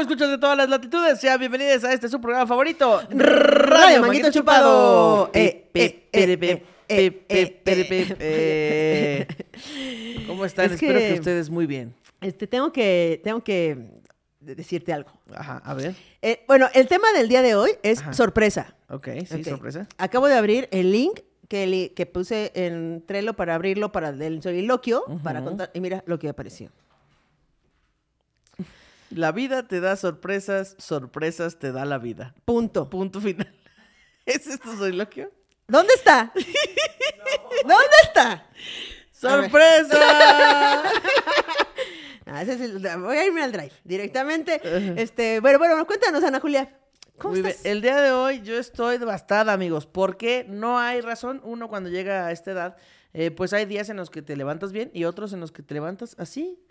escuchas de todas las latitudes. Sean bienvenidos a este su programa favorito, Radio Manguito Chupado. ¿Cómo están? Espero que... ustedes muy bien. Este, tengo que, tengo que decirte algo. Ajá, a ver. bueno, el tema del día de hoy es sorpresa. Ok, sí, sorpresa. Acabo de abrir el link que, que puse en Trello para abrirlo para del soliloquio, para contar, y mira lo que apareció. La vida te da sorpresas, sorpresas te da la vida. Punto. Punto final. ¿Es esto soliloquio? ¿Dónde está? ¿Dónde está? ¡Sorpresa! voy a irme al drive directamente. Este, bueno, bueno, cuéntanos, Ana Julia. ¿Cómo estás? El día de hoy yo estoy devastada, amigos, porque no hay razón. Uno cuando llega a esta edad, eh, pues hay días en los que te levantas bien y otros en los que te levantas así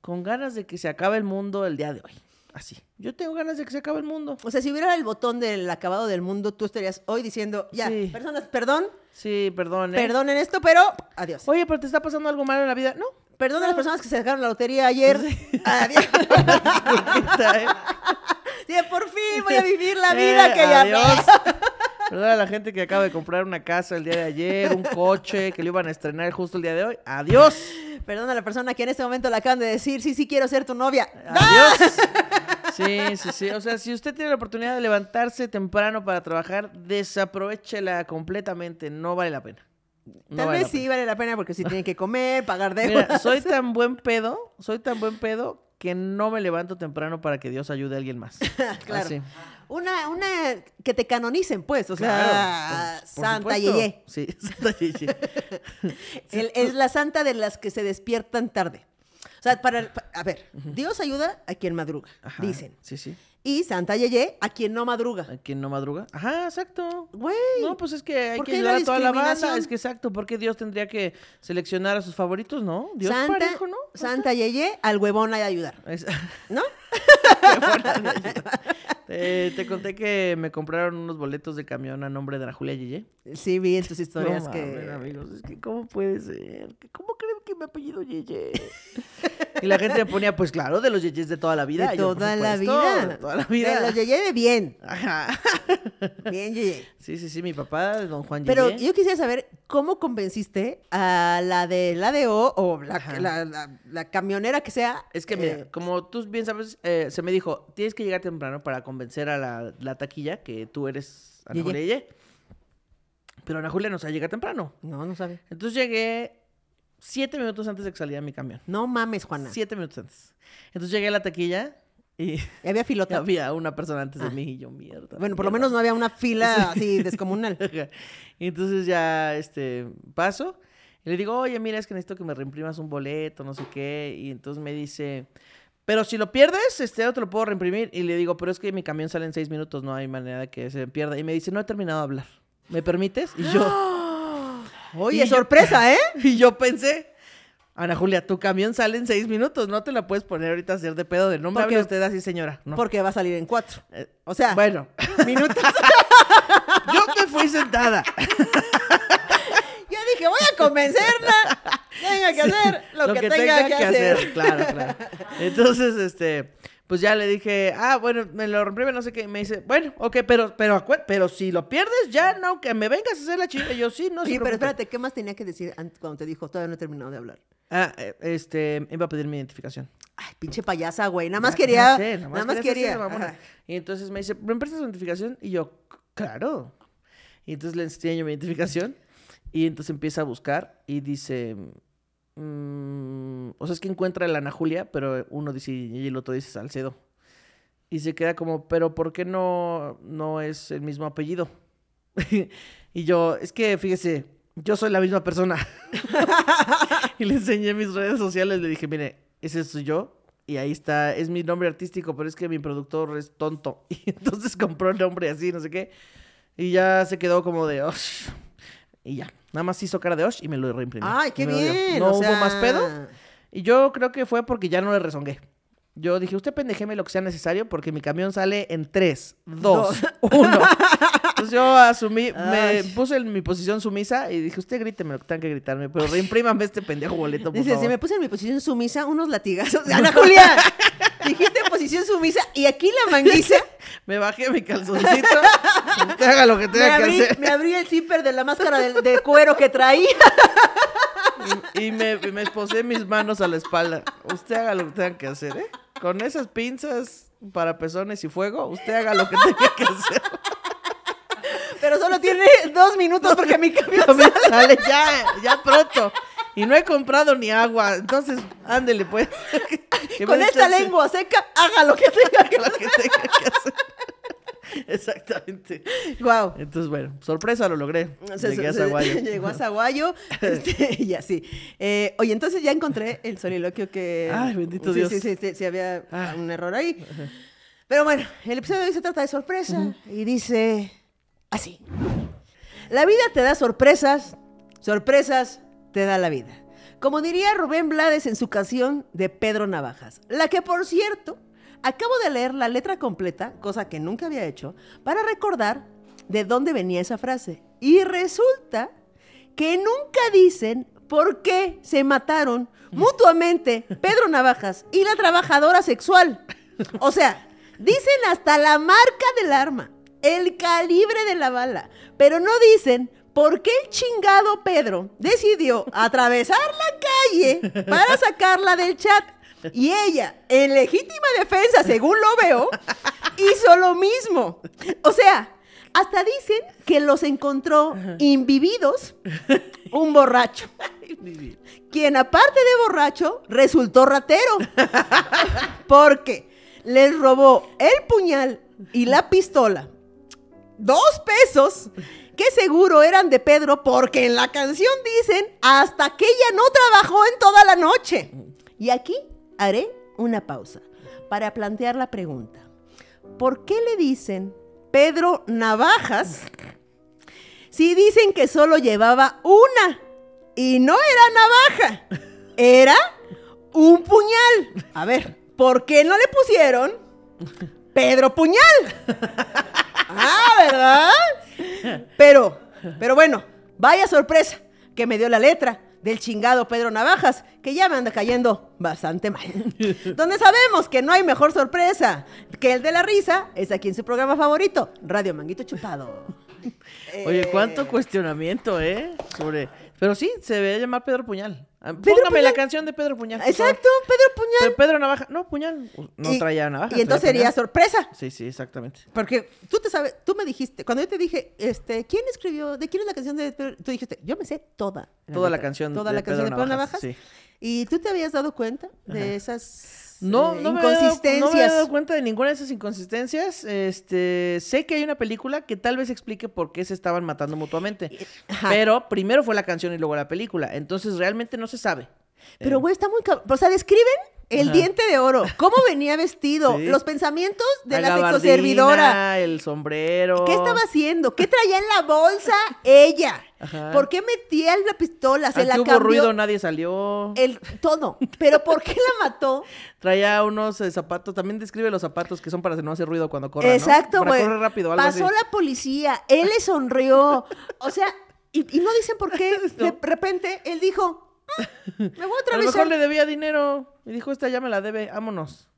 con ganas de que se acabe el mundo el día de hoy. Así. Yo tengo ganas de que se acabe el mundo. O sea, si hubiera el botón del acabado del mundo, tú estarías hoy diciendo, ya, personas, perdón. Sí, perdón. ¿eh? Perdonen esto, pero adiós. Oye, pero te está pasando algo malo en la vida. No. Perdón a las personas que se dejaron la lotería ayer. Adiós. ¿eh? sí, por fin voy a vivir la vida eh, que ya. Perdona a la gente que acaba de comprar una casa el día de ayer, un coche que lo iban a estrenar justo el día de hoy. ¡Adiós! Perdona a la persona que en este momento le acaban de decir, sí, sí, quiero ser tu novia. ¡Adiós! ¡Ah! Sí, sí, sí. O sea, si usted tiene la oportunidad de levantarse temprano para trabajar, desaprovechela completamente. No vale la pena. Tal vez sí vale la pena porque si sí tienen que comer, pagar deudas. soy tan buen pedo, soy tan buen pedo que no me levanto temprano para que Dios ayude a alguien más. claro. Una, una que te canonicen, pues. O sea, Santa Yeye. Sí, Santa Yeye. es la santa de las que se despiertan tarde. O sea, para, a ver, Dios ayuda a quien madruga, dicen. Sí, sí. Y Santa Yeye, a quien no madruga. A quien no madruga. Ajá, exacto. Güey. No, pues es que hay que ayudar a toda la banda. Es que exacto, porque Dios tendría que seleccionar a sus favoritos, ¿no? Dios Santa, parejo, ¿no? Santa Yeye, al huevón hay de ayudar. ¿No? Eh, te conté que me compraron unos boletos de camión a nombre de la Julia Yeye. Sí, vi en tus historias que... amigos, es que ¿cómo puede ser? ¿Cómo crees? apellido Yeye. y la gente me ponía, pues claro, de los Yeyes de toda la vida. De, toda, la vida. de toda la vida. De los Yeye de bien. Bien Yeye. Sí, sí, sí, mi papá, don Juan Pero Pero yo quisiera saber cómo convenciste a la de la de o la, la, camionera que sea. Es que, eh, como tú bien sabes, eh, se me dijo, tienes que llegar temprano para convencer a la, taquilla que tú eres Ana Yeye. Pero Ana Julia no sabe llegar temprano. No, no sabe. Entonces llegué siete minutos antes de que saliera mi camión. No mames, Juana. Siete minutos antes. Entonces llegué a la taquilla y... había filota. había una persona antes de mí y yo, mierda. Bueno, por lo menos no había una fila así descomunal. y entonces ya, este, paso. Y le digo, oye, mira, es que necesito que me reimprimas un boleto, no sé qué. Y entonces me dice, pero si lo pierdes, este, otro te lo puedo reimprimir. Y le digo, pero es que mi camión sale en seis minutos, no hay manera de que se pierda. Y me dice, no he terminado de hablar. ¿Me permites? Y yo... ¡Ah! Oye, sorpresa, ¿eh? Y yo pensé, Ana Julia, tu camión sale en seis minutos, no te la puedes poner ahorita a hacer de pedo de no me usted así, señora. No. Porque va a salir en cuatro. Eh, o sea, bueno, minutos. yo que fui sentada. yo dije, voy a convencerla. Tenga que hacer lo, que, tenga, que, hacer. Claro, claro. Entonces, este, pues ya le dije, ah, bueno, me lo rompí, no sé qué. me dice, bueno, ok, pero, pero, pero si lo pierdes, ya no, que me vengas a hacer la chingada. Yo sí, no sé. Sí, pero espérate, ¿qué más tenía que decir cuando te dijo, todavía no he terminado de hablar? Ah, e, este, iba a pedir mi identificación. Ay, pinche payasa, güey. Nada ah, más quería. nada, más quería. Y entonces me dice, ¿me prestas tu identificación? Y yo, claro. Y entonces le enseño mi identificación. Y entonces empieza a buscar y dice, Mm, o sea, es que encuentra el Ana Julia, pero uno dice y el otro dice Salcedo. Y se queda como, pero ¿por qué no, no es el mismo apellido? y yo, es que fíjese, yo soy la misma persona. y le enseñé mis redes sociales, le dije, mire, ese soy yo. Y ahí está, es mi nombre artístico, pero es que mi productor es tonto. Y entonces compró el nombre así, no sé qué. Y ya se quedó como de, oh, y ya. Nada más hizo cara de Osh y me lo reimprimió. ¡Ay, qué bien! No hubo más pedo. Y yo creo que fue porque ya no le rezongué. Yo dije, usted pendejeme lo que sea necesario porque mi camión sale en 3, 2, 1. Entonces yo asumí, me puse en mi posición sumisa y dije, usted gríteme lo que tenga que gritarme, pero reimprímame este pendejo boleto, por Dice, si me puse en mi posición sumisa, unos latigazos. ¡Ana Julia! Dijiste posición sumisa y aquí la manguisa me bajé mi calzoncito. Usted haga lo que tenga me abrí, que hacer. Me abrí el zipper de la máscara de, de cuero que traía. Y, me, posé mis manos a la espalda. Usted haga lo que tenga que hacer, ¿eh? Con esas pinzas para pezones y fuego, usted haga lo que tenga que hacer. Pero solo tiene dos minutos porque mi camión sale. sale ya, ya pronto. Y no he comprado ni agua, entonces ándele pues. Con esta lengua seca, haga lo que tenga que hacer. Exactamente. Wow. Entonces, bueno, sorpresa, lo logré. Llegué a Zaguayo. llegó a Zaguayo este, y así. Eh, oye, entonces ya encontré el soliloquio que... Ay, bendito Dios. Sí, sí, sí, sí había ah. un error ahí. Pero bueno, el episodio de hoy se trata de sorpresa y dice así. La vida te da sorpresas, sorpresas te da la vida. Como diría Rubén Blades en su canción de Pedro Navajas, la que por cierto Acabo de leer la letra completa, cosa que nunca había hecho, para recordar de dónde venía esa frase. Y resulta que nunca dicen por qué se mataron mutuamente Pedro Navajas y la trabajadora sexual. O sea, dicen hasta la marca del arma, el calibre de la bala, pero no dicen por qué el chingado Pedro decidió atravesar la calle para sacarla del chat. Y ella, en legítima defensa, según lo veo, hizo lo mismo. O sea, hasta dicen que los encontró invividos un borracho. Quien aparte de borracho, resultó ratero. Porque les robó el puñal y la pistola. Dos pesos que seguro eran de Pedro porque en la canción dicen hasta que ella no trabajó en toda la noche. Y aquí haré una pausa para plantear la pregunta. ¿Por qué le dicen Pedro Navajas si dicen que solo llevaba una y no era navaja? Era un puñal. A ver, ¿por qué no le pusieron Pedro Puñal? Ah, ¿verdad? Pero, pero bueno, vaya sorpresa que me dio la letra del chingado Pedro Navajas, que ya me anda cayendo bastante mal. Donde sabemos que no hay mejor sorpresa que el de la risa, es aquí en su programa favorito, Radio Manguito Chupado. Oye, cuánto eh. cuestionamiento, ¿eh? Sobre... Pero sí, se ve llamar Pedro Puñal. Ah, póngame la canción de Pedro Puñal. Exacto, Pedro Puñal. Pero Pedro Navaja. No, Puñal no traía navaja. Y entonces sería sorpresa. Sí, sí, exactamente. Porque tú te sabes, tú me dijiste, cuando yo te dije, este, ¿quién escribió, de quién es la canción de Pedro? Tú dijiste, yo me sé toda. Toda la, canción. Toda de la canción Pedro de Pedro Navaja. Y tú te habías dado cuenta de esas no, no inconsistencias. no me he dado cuenta de ninguna de esas inconsistencias. Este, sé que hay una película que tal vez explique por qué se estaban matando mutuamente. Eh, pero primero fue la canción y luego la película. Entonces realmente no se sabe. Pero, eh, güey, está muy... O sea, describen el diente de oro, cómo venía vestido, los pensamientos de la, la El sombrero. ¿Qué estaba haciendo? ¿Qué traía en la bolsa ella? Ajá. ¿Por qué metía la pistola? Se ah, la hubo ruido, nadie salió. El todo. ¿Pero por qué la mató? Traía unos eh, zapatos. También describe los zapatos que son para no hacer ruido cuando corre. Exacto, güey. rápido. Pasó la policía. Él le sonrió. O sea, y, no dicen por qué. De repente él dijo, me voy a atravesar. A mejor le debía dinero. Y dijo, esta ya me la debe, vámonos.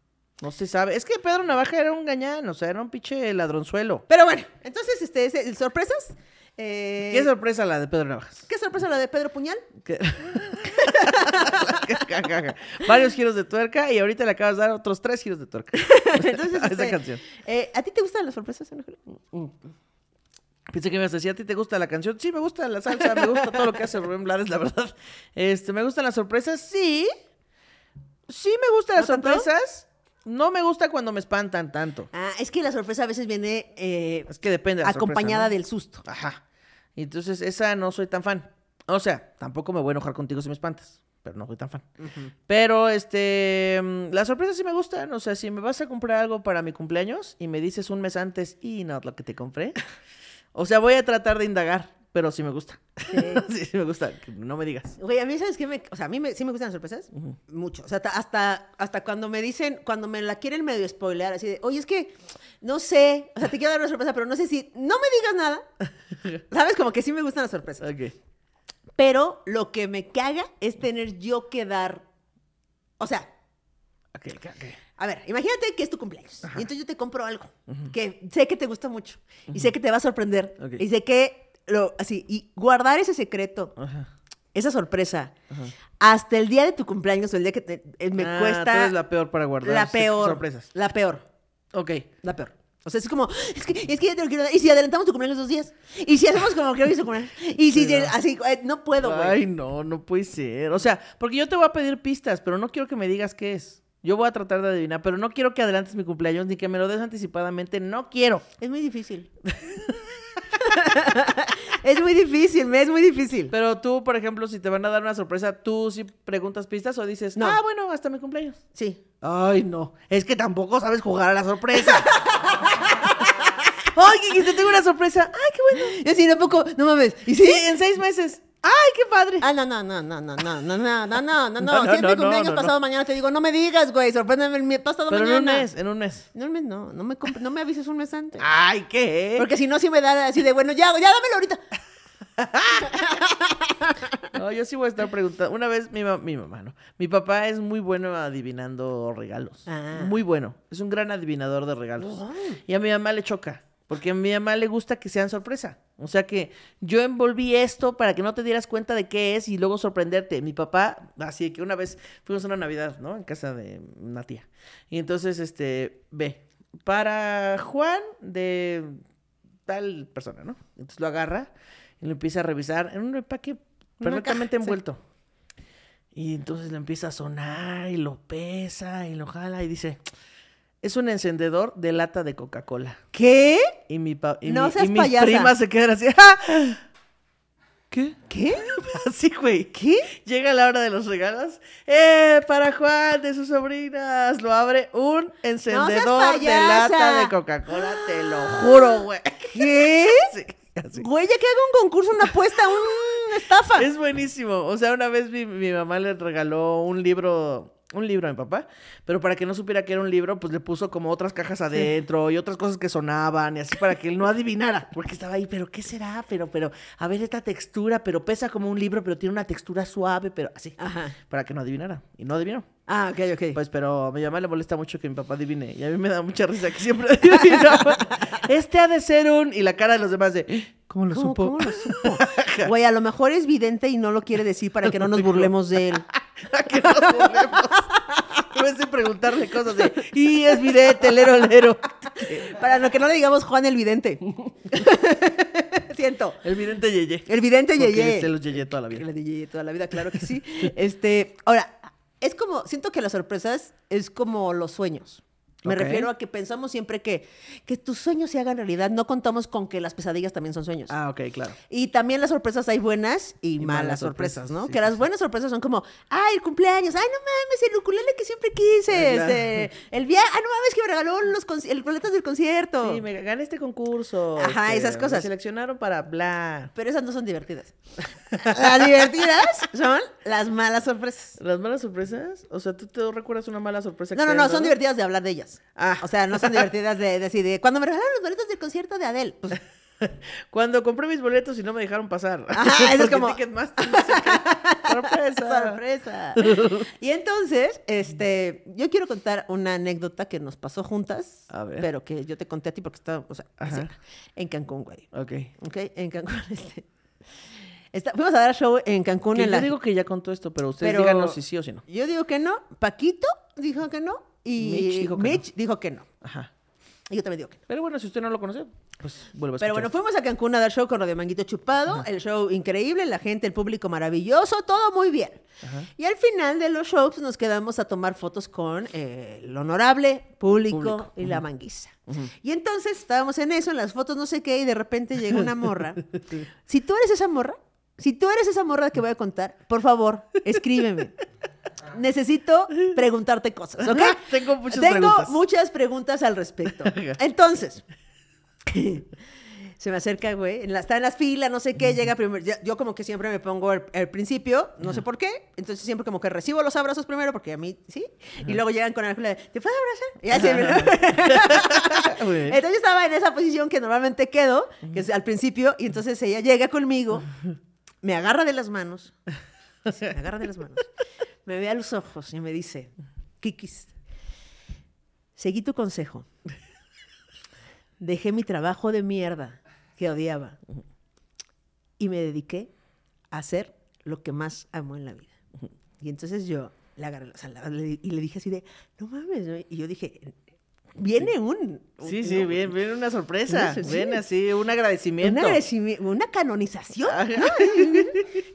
No se sabe. Es que Pedro Navaja era un gañán, o sea, era un pinche ladronzuelo. Pero bueno, entonces, este, ¿sorpresas? Eh, ¿Qué sorpresa la de Pedro Navajas? ¿Qué sorpresa la de Pedro Puñal? Varios giros de tuerca y ahorita le acabas de dar otros tres giros de tuerca. Entonces, a esa este, canción. Eh, ¿A ti te gustan las sorpresas, Ángel? Mm, Pensé que me ibas a decir, ¿a ti te gusta la canción? Sí, me gusta la salsa, me gusta todo lo que hace Rubén Blades, la verdad. Este, me gustan las sorpresas, sí. Sí me gustan las sorpresas. No me gusta cuando me espantan tanto. Ah, es que la sorpresa a veces viene... Eh, es que depende. acompañada del susto. Ajá. Entonces, esa no soy tan fan. O sea, tampoco me voy a enojar contigo si me espantas pero no soy tan fan. Pero este, mm, las sorpresas sí me gustan. O sea, si me vas a comprar algo para mi cumpleaños y me dices un mes antes y no lo que te compré, o sea, voy a tratar de indagar, pero si me gusta. Sí, me gusta, no me digas. Güey, a mí, ¿sabes qué? Me, o sea, a mí sí me gustan las sorpresas, mucho. O sea, hasta, hasta cuando me dicen, cuando me la quieren medio spoilear, así de, oye, es que, no sé, o sea, te quiero dar una sorpresa, pero no sé si, no me digas nada. ¿Sabes? Como que sí me gustan las sorpresas. Ok. Pero lo que me caga es tener yo que dar, o sea... okay. A ver, imagínate que es tu cumpleaños. Y entonces yo te compro algo que sé que te gusta mucho. Y sé que te va a sorprender. Y sé que así, y guardar ese secreto. esa sorpresa hasta el día de tu cumpleaños o el día que te, eh, me ah, cuesta. Tú la peor para guardar la peor, sorpresas. La peor. Ok. La peor. O sea, es como, es que, te quiero Y si adelantamos tu cumpleaños dos días. Y si hacemos como que hoy su cumpleaños. Y si así, eh, no puedo, güey. Ay, no, no puede ser. O sea, porque yo te voy a pedir pistas, pero no quiero que me digas qué es. Yo voy a tratar de adivinar, pero no quiero que adelantes mi cumpleaños ni que me lo des anticipadamente. No quiero. Es muy difícil. es muy difícil, es muy difícil. Pero tú, por ejemplo, si te van a dar una sorpresa, ¿tú sí preguntas pistas o dices, no. ah, bueno, hasta mi cumpleaños? Sí. Ay, no. Es que tampoco sabes jugar a la sorpresa. Oye, que te tengo una sorpresa. Ay, qué bueno. Y así tampoco, no mames. ¿Y si sí? en seis meses. ¡Ay, qué padre! Ah, no, no, no, no, no, no, no, no, no, no, no, no. pasado mañana, te digo, no me digas, güey, sorpréndeme el pasado mañana. Pero en un mes, en un mes. En un mes no, no me, no me avises un mes antes. ¡Ay, qué! Porque si no, si me da así de, bueno, ya, ya dámelo ahorita. no, yo sí voy a estar preguntando. Una vez mi, ma mi, mamá, ¿no? Mi papá es muy bueno adivinando regalos. Muy bueno. Es un gran adivinador de regalos. Y a mi mamá le choca. Porque a mi mamá le gusta que sean sorpresa. O sea que yo envolví esto para que no te dieras cuenta de qué es y luego sorprenderte. Mi papá, así que una vez fuimos a una Navidad, ¿no? En casa de una tía. Y entonces, este, ve, para Juan de tal persona, ¿no? Entonces lo agarra y lo empieza a revisar en un paquete perfectamente envuelto. Y entonces le empieza a sonar y lo pesa y lo jala y dice, es un encendedor de lata de Coca-Cola. ¿Qué? Y mi pa y mis se quedan así. ¡ah! ¿Qué? ¿Qué? Así, güey. ¿Qué? Llega la hora de los regalos. ¡Eh! Para Juan de sus sobrinas. Lo abre un encendedor de lata de Coca-Cola. Te lo juro, güey. ¿Qué? así. Güey, ya que hago un concurso, una apuesta, una estafa. Es buenísimo. O sea, una vez mi, mi mamá le regaló un libro un libro a mi papá, pero para que no supiera que era un libro, pues le puso como otras cajas adentro y otras cosas que sonaban y así para que él no adivinara, porque estaba ahí, pero ¿qué será? Pero, pero, a ver esta textura, pero pesa como un libro, pero tiene una textura suave, pero así, para que no adivinara. Y no adivinó. Ah, ok, ok. Pues, pero a mi mamá le molesta mucho que mi papá adivine. Y a mí me da mucha risa que siempre este ha de ser un. Y la cara de los demás de. ¿Cómo lo supo? ¿Cómo Güey, a lo mejor es vidente y no lo quiere decir para que no nos burlemos de él. para que nos burlemos. En vez de preguntarle cosas de. Y es vidente, lero, lero. Para lo que no le digamos Juan el vidente. Siento. El vidente Yeye. El vidente Yeye. Se los Yeye toda la vida. El de Yeye toda la vida, claro que sí. Este. Ahora es como, siento que las sorpresas es como los sueños. Me refiero a que pensamos siempre que, que tus sueños se hagan realidad, no contamos con que las pesadillas también son sueños. Ah, ok, claro. Y también las sorpresas hay buenas y, malas, sorpresas, ¿no? que las buenas sorpresas son como, ay, el cumpleaños, ay, no mames, el ukulele que siempre quise, este, el viaje, ay, ah, no mames, que me regaló los el boletos del concierto. Sí, me gané este concurso. Ajá, este, esas cosas. Me seleccionaron para hablar. Pero esas no son divertidas. las divertidas son las malas sorpresas. ¿Las malas sorpresas? O sea, ¿tú te recuerdas una mala sorpresa? No, no, no, son divertidas de hablar de ellas. Ah. O sea, no son divertidas de decir, cuando me regalaron los boletos del concierto de Adele, pues. Cuando compré mis boletos y no me dejaron pasar. Ah, es como. sorpresa. Sorpresa. y entonces, este, yo quiero contar una anécdota que nos pasó juntas, pero que yo te conté a ti porque estaba, o sea, en Cancún, güey. Ok. Ok, en Cancún, este, fuimos a dar show en Cancún. yo digo que ya contó esto, pero ustedes pero si sí o si no. Yo digo que no. Paquito dijo que no. Y Mitch dijo que no. Dijo que no. Ajá. Y yo también digo que no. Pero bueno, si usted no lo conoce, pues vuelve a escuchar. Pero bueno, fuimos a Cancún a dar show con Radio Manguito Chupado. El show increíble, la gente, el público maravilloso, todo muy bien. Ajá. Y al final de los shows nos quedamos a tomar fotos con eh, el honorable público, y la manguisa. Y entonces estábamos en eso, en las fotos, no sé qué, y de repente llega una morra. si tú eres esa morra, si tú eres esa morra que voy a contar, por favor, escríbeme necesito preguntarte cosas, ¿ok? Tengo muchas Tengo preguntas. muchas preguntas al respecto. Entonces, se me acerca, güey, en está en las filas, no sé qué, llega primero. Yo, como que siempre me pongo al principio, no sé por qué, entonces siempre como que recibo los abrazos primero, porque a mí, ¿sí? Y luego llegan con la ¿te puedo abrazar? Y así, entonces yo estaba en esa posición que normalmente quedo, que es al principio, y entonces ella llega conmigo, me agarra de las manos, me agarra de las manos me ve a los ojos y me dice, Kikis, seguí tu consejo. Dejé mi trabajo de mierda que odiaba y me dediqué a hacer lo que más amo en la vida. Y entonces yo le agarré, y le dije así de, no mames, y yo dije, viene un... Sí, sí, viene, una sorpresa, Ven así, un agradecimiento. una canonización.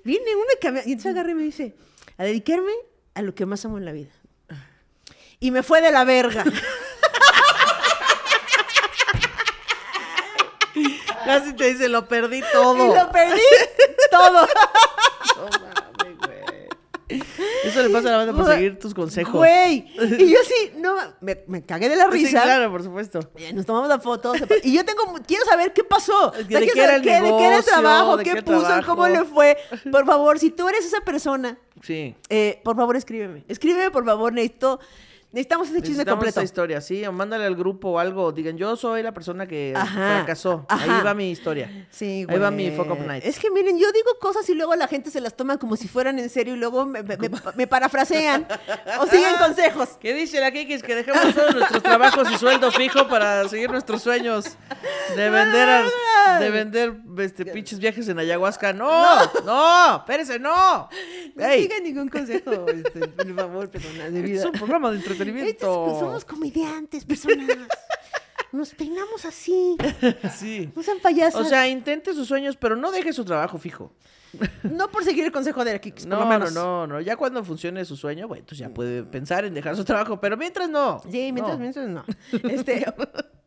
viene una... Y entonces agarré y me dice, a dedicarme a lo que más amo en la vida. Y me fue de la verga. Casi te dice, lo perdí todo. lo perdí todo. Eso le pasa a la banda por seguir tus consejos. Güey. Y yo sí no, me, me cagué de la risa. Sí, claro, por supuesto. Nos tomamos la foto. Y yo tengo, quiero saber qué pasó. ¿De, qué, era el negocio, ¿De qué era el trabajo? ¿Qué, puso? ¿Cómo le fue? Por favor, si tú eres esa persona, sí. Eh, por favor, escríbeme. Escríbeme, por favor, necesito Necesitamos ese chisme Necesitamos completo. esa historia, sí. O mándale al grupo o algo. Digan, yo soy la persona que fracasó. Ahí va mi historia. Sí, güey. Ahí va mi fuck up night. Es que miren, yo digo cosas y luego la gente se las toma como si fueran en serio y luego me, parafrasean o siguen consejos. ¿Qué dice la Kikis? Que dejemos todos nuestros trabajos y sueldo fijo para seguir nuestros sueños de vender, de vender este, pinches viajes en ayahuasca. ¡No! ¡No! no no! No sigan ningún consejo, este, por favor, de vida. Es un programa de entretenimiento pues, somos comediantes, personas. Nos peinamos así. Sí. payasos. O sea, intente sus sueños, pero no deje su trabajo fijo. No por seguir el consejo de Kix, no, no, no, no. Ya cuando funcione su sueño, bueno, entonces pues ya puede mm. pensar en dejar su trabajo, pero mientras no. Sí, mientras no. Este,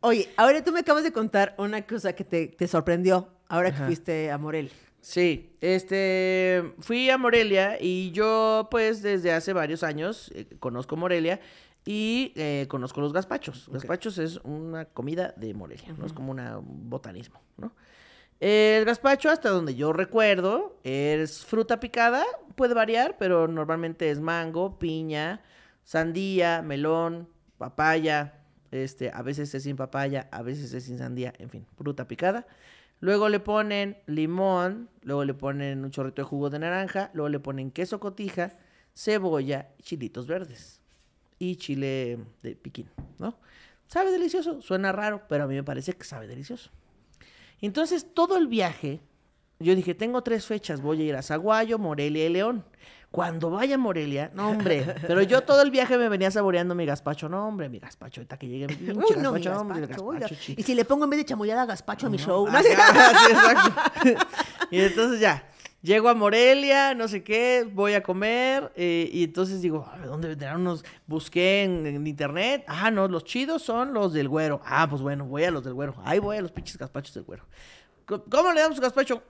oye, ahora tú me acabas de contar una cosa que te, sorprendió ahora que fuiste a Morelia Sí, este, fui a Morelia y yo pues desde hace varios años eh, conozco Morelia y eh, conozco los gazpachos. Gazpachos es una comida de Morelia, ¿no? Es como una, un botanismo, ¿no? El gazpacho, hasta donde yo recuerdo, es fruta picada, puede variar, pero normalmente es mango, piña, sandía, melón, papaya, este, a veces es sin papaya, a veces es sin sandía, en fin, fruta picada. Luego le ponen limón, luego le ponen un chorrito de jugo de naranja, luego le ponen queso cotija, cebolla, chilitos verdes y chile de piquín, ¿no? Sabe delicioso, suena raro, pero a mí me parece que sabe delicioso. Entonces, todo el viaje, yo dije, tengo tres fechas, voy a ir a Zaguayo, Morelia y León. Cuando vaya a Morelia, no hombre, pero yo todo el viaje me venía saboreando mi gazpacho, no hombre, mi gazpacho, ahorita que llegue mi pinche mi gazpacho, Y si le pongo en vez de chamullada gazpacho a mi show. Ah, y entonces ya, llego a Morelia, no sé qué, voy a comer, eh, y entonces digo, ah, ¿dónde vendrán unos? Busqué en, internet, ah, no, los chidos son los del güero. Ah, pues bueno, voy a los del güero. Ahí voy a los pinches gazpachos del güero. ¿Cómo, le damos su gazpacho?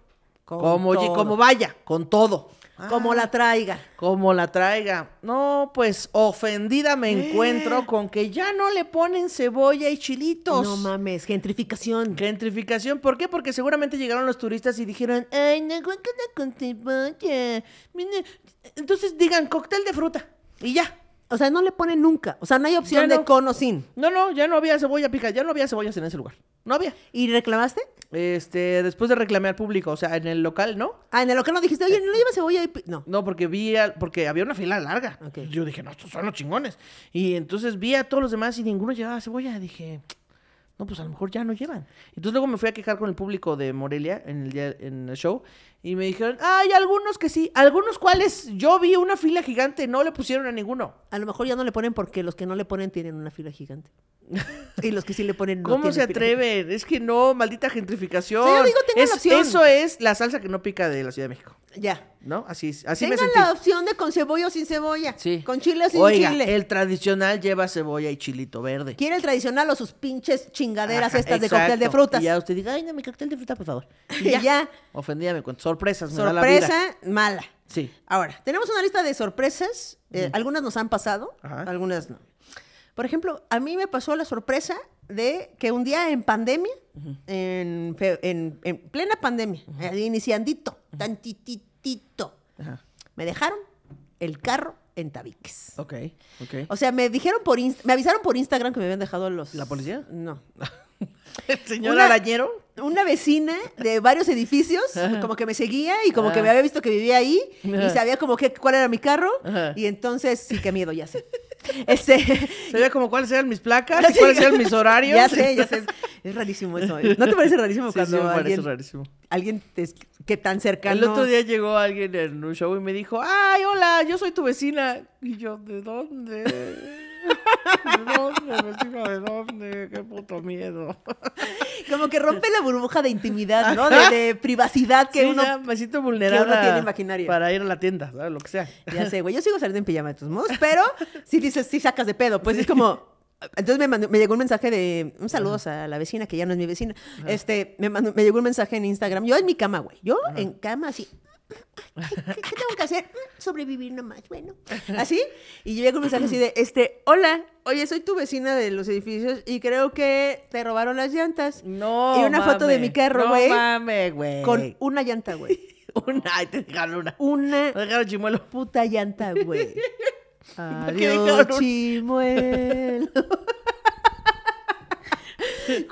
como, como vaya, con todo como ah. la traiga. Como la traiga. No, pues ofendida me eh. encuentro con que ya no le ponen cebolla y chilitos. No mames, gentrificación. Gentrificación. ¿Por qué? Porque seguramente llegaron los turistas y dijeron, ay, no guacala con cebolla. Entonces digan cóctel de fruta y ya. O sea, no le ponen nunca. O sea, no hay opción de con o sin. No, no, ya no había cebolla pica, ya no había cebollas en ese lugar. No había. ¿Y reclamaste? Este, después de reclamar público, o sea, en el local, ¿no? Ah, en el local no dijiste, oye, no lleva cebolla No. No, porque vi, porque había una fila larga. Yo dije, no, estos son los chingones. Y entonces vi a todos los demás y ninguno llevaba cebolla. Dije, no, pues a lo mejor ya no llevan. Entonces luego me fui a quejar con el público de Morelia en el, día, en el show y me dijeron, hay algunos que sí, algunos cuales yo vi una fila gigante, no le pusieron a ninguno. A lo mejor ya no le ponen porque los que no le ponen tienen una fila gigante. y los que sí le ponen no ¿Cómo se atreven? Es que no, maldita gentrificación. eso es la salsa que no pica de la Ciudad de México. Ya. ¿No? Así, así me sentí. la opción de con cebolla o sin cebolla. Sí. Con chile o sin chile. el tradicional lleva cebolla y chilito verde. ¿Quiere el tradicional o sus pinches chingaderas estas de cóctel de frutas? Y ya usted diga, ay, no, mi cóctel de fruta, por favor. Y ya. ya. Ofendíame cuando Sorpresas, Sorpresa da la mala. Sí. Ahora, tenemos una lista de sorpresas. Eh, algunas nos han pasado, algunas no. Por ejemplo, a mí me pasó la sorpresa de que un día en pandemia, en, plena pandemia, eh, iniciandito, tantititito, me dejaron el carro en tabiques. Ok, O sea, me dijeron por me avisaron por Instagram que me habían dejado los... ¿La policía? No. El señor arañero. Una vecina de varios edificios, como que me seguía y como que me había visto que vivía ahí y sabía como que cuál era mi carro. Y entonces, sí, qué miedo, ya sé. Este, sabía como cuáles eran mis placas, cuáles eran mis horarios. Ya sé, ya sé. Es rarísimo eso. ¿eh? ¿No te parece rarísimo cuando me alguien, rarísimo. alguien que tan cercano... El otro día llegó alguien en un show y me dijo, ay, hola, yo soy tu vecina. Y yo, ¿de dónde? ¿De dónde? de dónde, qué puto miedo. Como que rompe la burbuja de intimidad, ¿no? De, privacidad que uno. Ya, me siento vulnerable. Para ir a la tienda, ¿sabes? Lo que sea. Ya sé, güey. Yo sigo saliendo en pijama de tus modos, pero si dices, si sacas de pedo, pues es como. Entonces me, me, llegó un mensaje de. Un saludo a la vecina, que ya no es mi vecina. Este, me, me llegó un mensaje en Instagram. Yo en mi cama, güey. Yo en cama, así. ¿Qué, tengo que hacer? Sobrevivir nomás, bueno. Así. Y yo llegué a un mensaje así de, este, hola, oye, soy tu vecina de los edificios y creo que te robaron las llantas. No. Y una foto de mi carro, güey. No güey. Con una llanta, güey. una, ay, te dejaron una. Una. Te dejaron chimuelo. Puta llanta, güey. Adiós, chimuelo.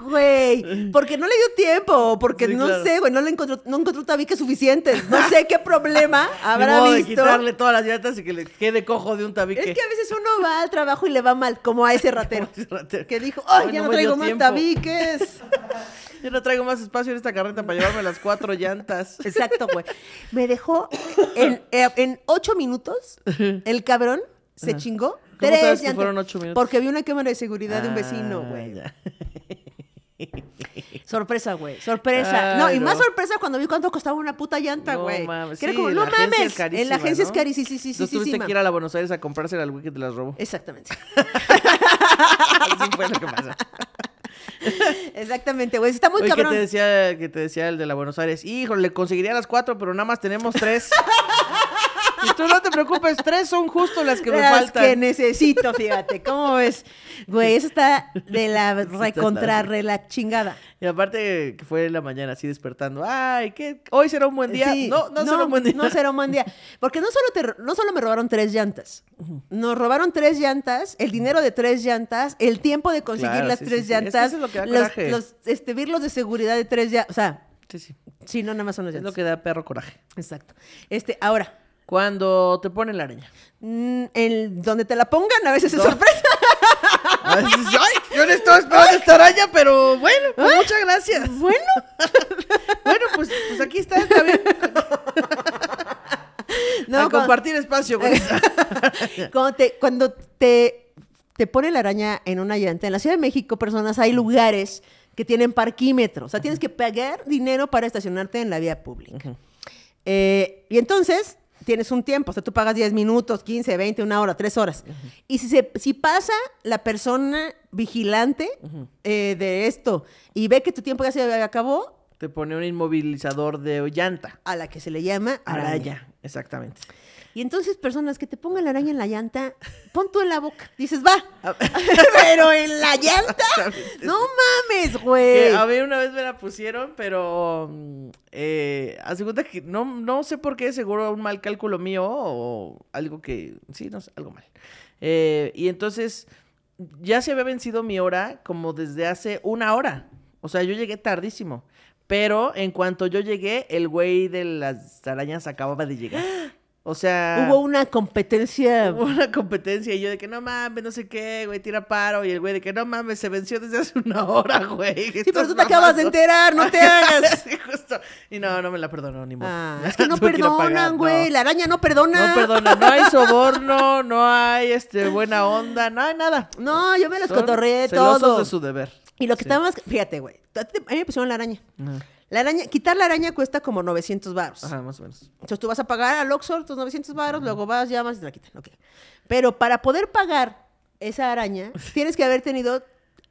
Güey, porque no le dio tiempo, porque no sé, güey, no le encontró, no encontró tabiques suficientes. No sé qué problema habrá visto. De quitarle todas las llantas y que le quede cojo de un tabique. Es que a veces uno va al trabajo y le va mal, como a ese ratero. Que dijo, ay, ya no, traigo más tabiques. Yo no traigo más espacio en esta carreta para llevarme las cuatro llantas. Exacto, güey. Me dejó en, eh, ocho minutos el cabrón se chingó. tres fueron ocho minutos? Porque vi una cámara de seguridad de un vecino, ah, güey sorpresa, güey. Sorpresa. no, y más sorpresa cuando vi cuánto costaba una puta llanta, güey. No mames. la en la agencia es carísima. Sí, sí, sí. Tú tuviste que ir a la Buenos Aires a comprársela al güey que te las robó. Exactamente. fue lo que Exactamente, güey. Está muy Oye, cabrón. Que te, decía, que te decía el de la Buenos Aires. Híjole, conseguiría las cuatro, pero nada más tenemos tres. Y tú no te preocupes, tres son justo las que me faltan. Las que necesito, fíjate. ¿Cómo ves? Güey, eso está de la recontra, la chingada. Y aparte que fue en la mañana así despertando. Ay, ¿qué? ¿Hoy será un buen día? no, no, será un buen día. No será un buen día. Porque no solo, no solo me robaron tres llantas. Nos robaron tres llantas, el dinero de tres llantas, el tiempo de conseguir las tres llantas. es lo que los, los virlos este, de seguridad de tres llantas. O sea, Sí, sí. Sí, no, nada más son los Es lo que da perro coraje. Exacto. Este, ahora, cuando te ponen la araña. Mm, donde te la pongan, a veces es sorpresa. A veces, yo no estaba esperando esta araña, pero bueno, pues, muchas gracias. Bueno. bueno, pues, pues, aquí está, está bien. a compartir espacio cuando te, cuando te, te pone la araña en una llanta, en la Ciudad de México, personas, hay lugares que tienen parquímetros. O sea, tienes que pagar dinero para estacionarte en la vía pública. Eh, y entonces tienes un tiempo, o sea, tú pagas 10 minutos, 15, 20, una hora, tres horas. Y si, se, si pasa la persona vigilante eh, de esto y ve que tu tiempo ya se acabó... Te pone un inmovilizador de llanta. A la que se le llama Araya, exactamente. Y entonces personas que te pongan la araña en la llanta, pon tú en la boca. Dices, va, pero en la llanta. no mames, güey. A mí una vez me la pusieron, pero mm, eh, hace que no, no sé por qué, seguro un mal cálculo mío o algo que, sí, no sé, algo mal. Eh, y entonces ya se había vencido mi hora como desde hace una hora. O sea, yo llegué tardísimo. Pero en cuanto yo llegué, el güey de las arañas acababa de llegar. ¡Ah! O sea. Hubo una competencia. Hubo una competencia. Y yo de que no mames, no sé qué, güey, tira paro. Y el güey de que no mames, se venció desde hace una hora, güey. Sí, pero tú te acabas de enterar, no te hagas. justo. Y no, no me la perdonó ni modo. Ah, es que no perdonan, güey. La araña no perdona. No perdona. No hay soborno, no hay este buena onda, no hay nada. No, yo me los Son Se todo. de su deber. Y lo que sí. más. Fíjate, güey. A mí me pusieron la araña. La araña, quitar la araña cuesta como 900 baros. Ajá, más o menos. Entonces tú vas a pagar al Oxford tus 900 baros, luego vas, llamas y te la quitan. Ok. Pero para poder pagar esa araña, tienes que haber tenido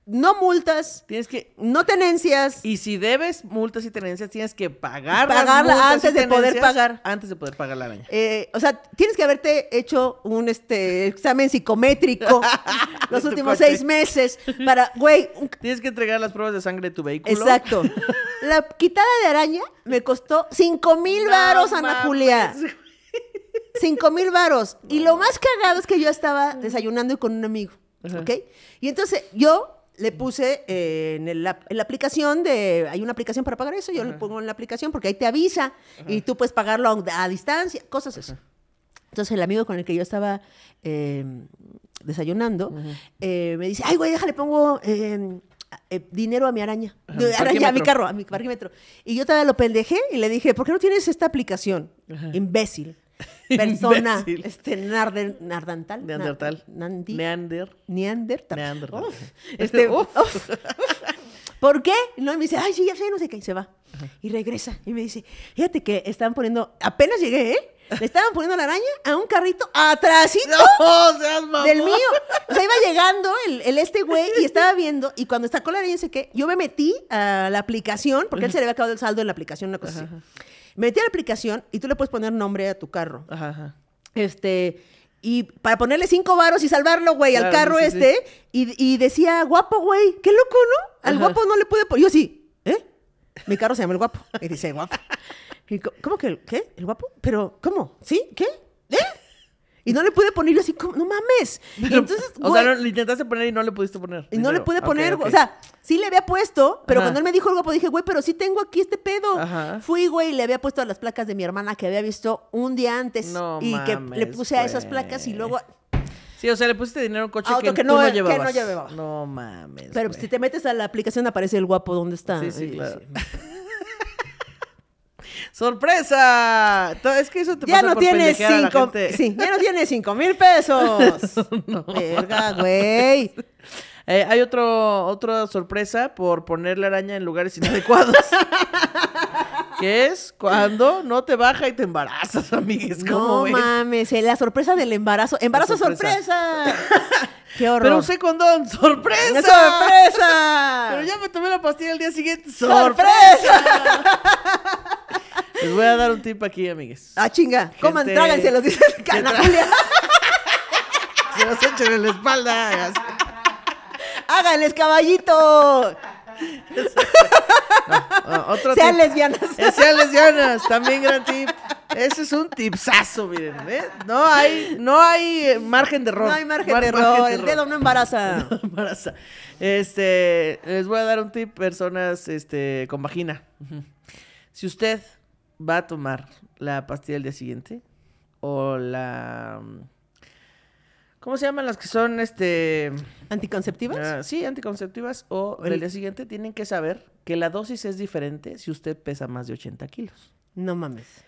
no multas. Tienes que. No tenencias. Y si debes multas y tenencias, tienes que pagar Pagarla antes de poder pagar. Antes de poder pagar la araña. Eh, o sea, tienes que haberte hecho un este, examen psicométrico los últimos seis meses para, güey. Tienes que entregar las pruebas de sangre de tu vehículo. Exacto. la quitada de araña me costó cinco mil varos, Ana Julia. 5 mil varos. Y lo más cagado es que yo estaba desayunando con un amigo. ¿Ok? Y entonces yo le puse eh, en, la aplicación de... Hay una aplicación para pagar eso, yo le pongo en la aplicación porque ahí te avisa y tú puedes pagarlo a, distancia, cosas eso Entonces el amigo con el que yo estaba eh, desayunando eh, me dice, ay, güey, déjale, pongo... Em, dinero a mi araña. a mi carro, a mi parquímetro. Y yo todavía lo pendejé y le dije, ¿por qué no tienes esta aplicación? Imbécil. persona este, nardantal. Neandertal. nandi, Neander. Neandertal. este, ¿Por qué? No, y me dice, ay, sí, ya sé, no sé qué, y se va. Y regresa y me dice, fíjate que estaban poniendo, apenas llegué, ¿eh? Le estaban poniendo la araña a un carrito atrásito del mío. O sea, iba llegando el, este güey y estaba viendo. Y cuando con la araña, sé qué, yo me metí a la aplicación, porque él se le había acabado el saldo de la aplicación, una cosa así metí a la aplicación y tú le puedes poner nombre a tu carro. Ajá, Este, y para ponerle cinco varos y salvarlo, güey, al carro este. Y, decía, guapo, güey, qué loco, ¿no? Al guapo no le pude poner. Yo sí, ¿eh? Mi carro se llama el guapo. Y dice, guapo. ¿Cómo que el qué? ¿El guapo? Pero, ¿cómo? ¿Sí? ¿Qué? ¿Eh? Y no le pude ponerlo así como, no mames. entonces, o sea, le intentaste poner y no le pudiste poner. Y no le pude poner, o sea, sí le había puesto, pero cuando él me dijo el guapo, pues dije, güey, pero sí tengo aquí este pedo. Ajá. Fui, güey, y le había puesto a las placas de mi hermana que había visto un día antes. No y que le puse a esas placas y luego Sí, o sea, le pusiste dinero a un coche que, no, tú no no llevaba. No mames. Pero pues, si te metes a la aplicación aparece el guapo donde está. Sí, claro. ¡Sorpresa! Es que eso te ya pasa no por tienes cinco, a la gente. Sí, ya no tienes cinco mil pesos. Verga, güey. Eh, hay otro, otra sorpresa por poner la araña en lugares inadecuados. ¿Qué es cuando no te baja y te embarazas, amigues. no mames, eh, la sorpresa del embarazo. ¡Embarazo sorpresa! ¡Qué horror! Pero usé condón. ¡Sorpresa! ¡Sorpresa! Pero ya me tomé la pastilla el día siguiente. ¡Sorpresa! ¡Sorpresa! Les voy a dar un tip aquí, amigues. Ah, chinga. Coman, tráganse, los dice Ana Se los echen en la espalda. Háganles caballito. No, sean lesbianas. Eh, sean lesbianas, también gran tip. Ese es un tipsazo, miren. ¿eh? No hay, no hay eh, margen de error. No hay margen de error. El dedo no embaraza. No embaraza. Este, les voy a dar un tip, personas este, con vagina. Si usted va a tomar la pastilla el día siguiente o la... Mm, ¿Cómo se llaman las que son este anticonceptivas? Ah, sí, anticonceptivas o el día siguiente tienen que saber que la dosis es diferente si usted pesa más de 80 kilos. No mames.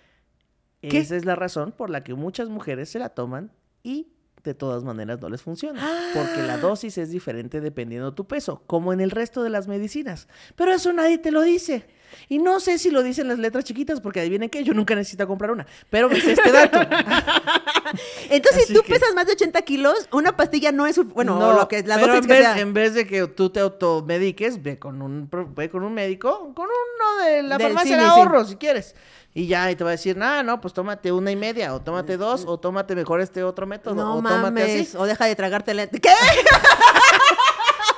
Esa es la razón por la que muchas mujeres se la toman y de todas maneras no les funciona, porque la ah. dosis es diferente dependiendo de tu peso, como en el resto de las medicinas. Pero eso nadie te lo dice. Y no sé si lo dicen las letras chiquitas, porque adivinen qué, yo nunca necesito comprar una. Pero me sé este dato. Entonces, si tú pesas más de 80 kilos, una pastilla no es. Bueno, lo que la en, vez, en vez de que tú te automediques, ve con un, ve con un médico, con uno de la farmacia de ahorro, si quieres. Y ya, y te va a decir, nada no, pues tómate una y media, o tómate mm, dos, mm. o tómate mejor este otro método, no o tómate así. O deja de tragarte la... ¿Qué?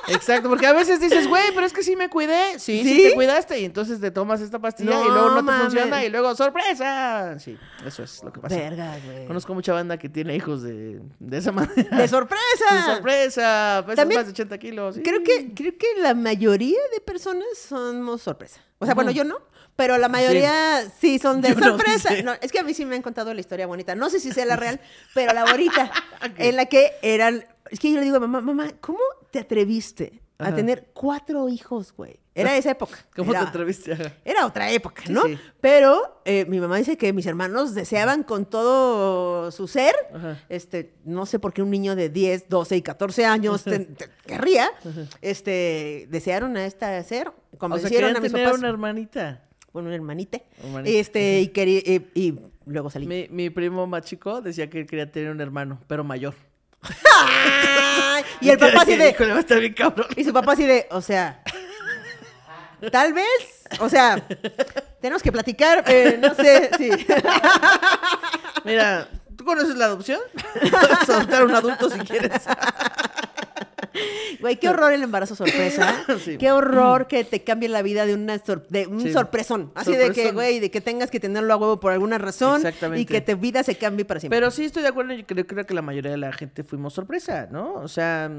Exacto, porque a veces dices, güey, pero es que sí me cuidé. Sí, sí, te cuidaste. Y entonces te tomas esta pastilla y luego no te funciona y luego ¡sorpresa! Sí, eso es lo que pasa. Verga, güey. Conozco mucha banda que tiene hijos de, esa manera. ¡De sorpresa! ¡De sorpresa! más de 80 kilos. Creo, que, creo que la mayoría de personas somos sorpresa. O sea, bueno, yo no, pero la mayoría sí, son de sorpresa. No, es que a mí sí me han contado la historia bonita. No sé si sea la real, pero la bonita, en la que eran es que yo le digo mamá, mamá, ¿cómo te atreviste a tener cuatro hijos, güey? Era esa época. ¿Cómo te atreviste? Era otra época, ¿no? Pero eh, mi mamá dice que mis hermanos deseaban con todo su ser, este, no sé por qué un niño de 10, 12 y 14 años querría, este, desearon a esta ser, como o sea, a mis tener una hermanita. Bueno, una hermanita. Este, y, quería, y, luego salí. Mi, primo más chico decía que quería tener un hermano, pero mayor. y el papá sí de. Y su papá así de, o sea. Tal vez, o sea, tenemos que platicar, eh, no sé, sí. Mira, ¿tú conoces la adopción? Puedes adoptar a un adulto si quieres. Güey, qué horror el embarazo sorpresa. Qué horror que te cambie la vida de, una de un sorpresón. Así de que, güey, de que tengas que tenerlo a huevo por alguna razón. Y que tu vida se cambie para siempre. Pero sí estoy de acuerdo yo creo, creo, que la mayoría de la gente fuimos sorpresa, ¿no? O sea,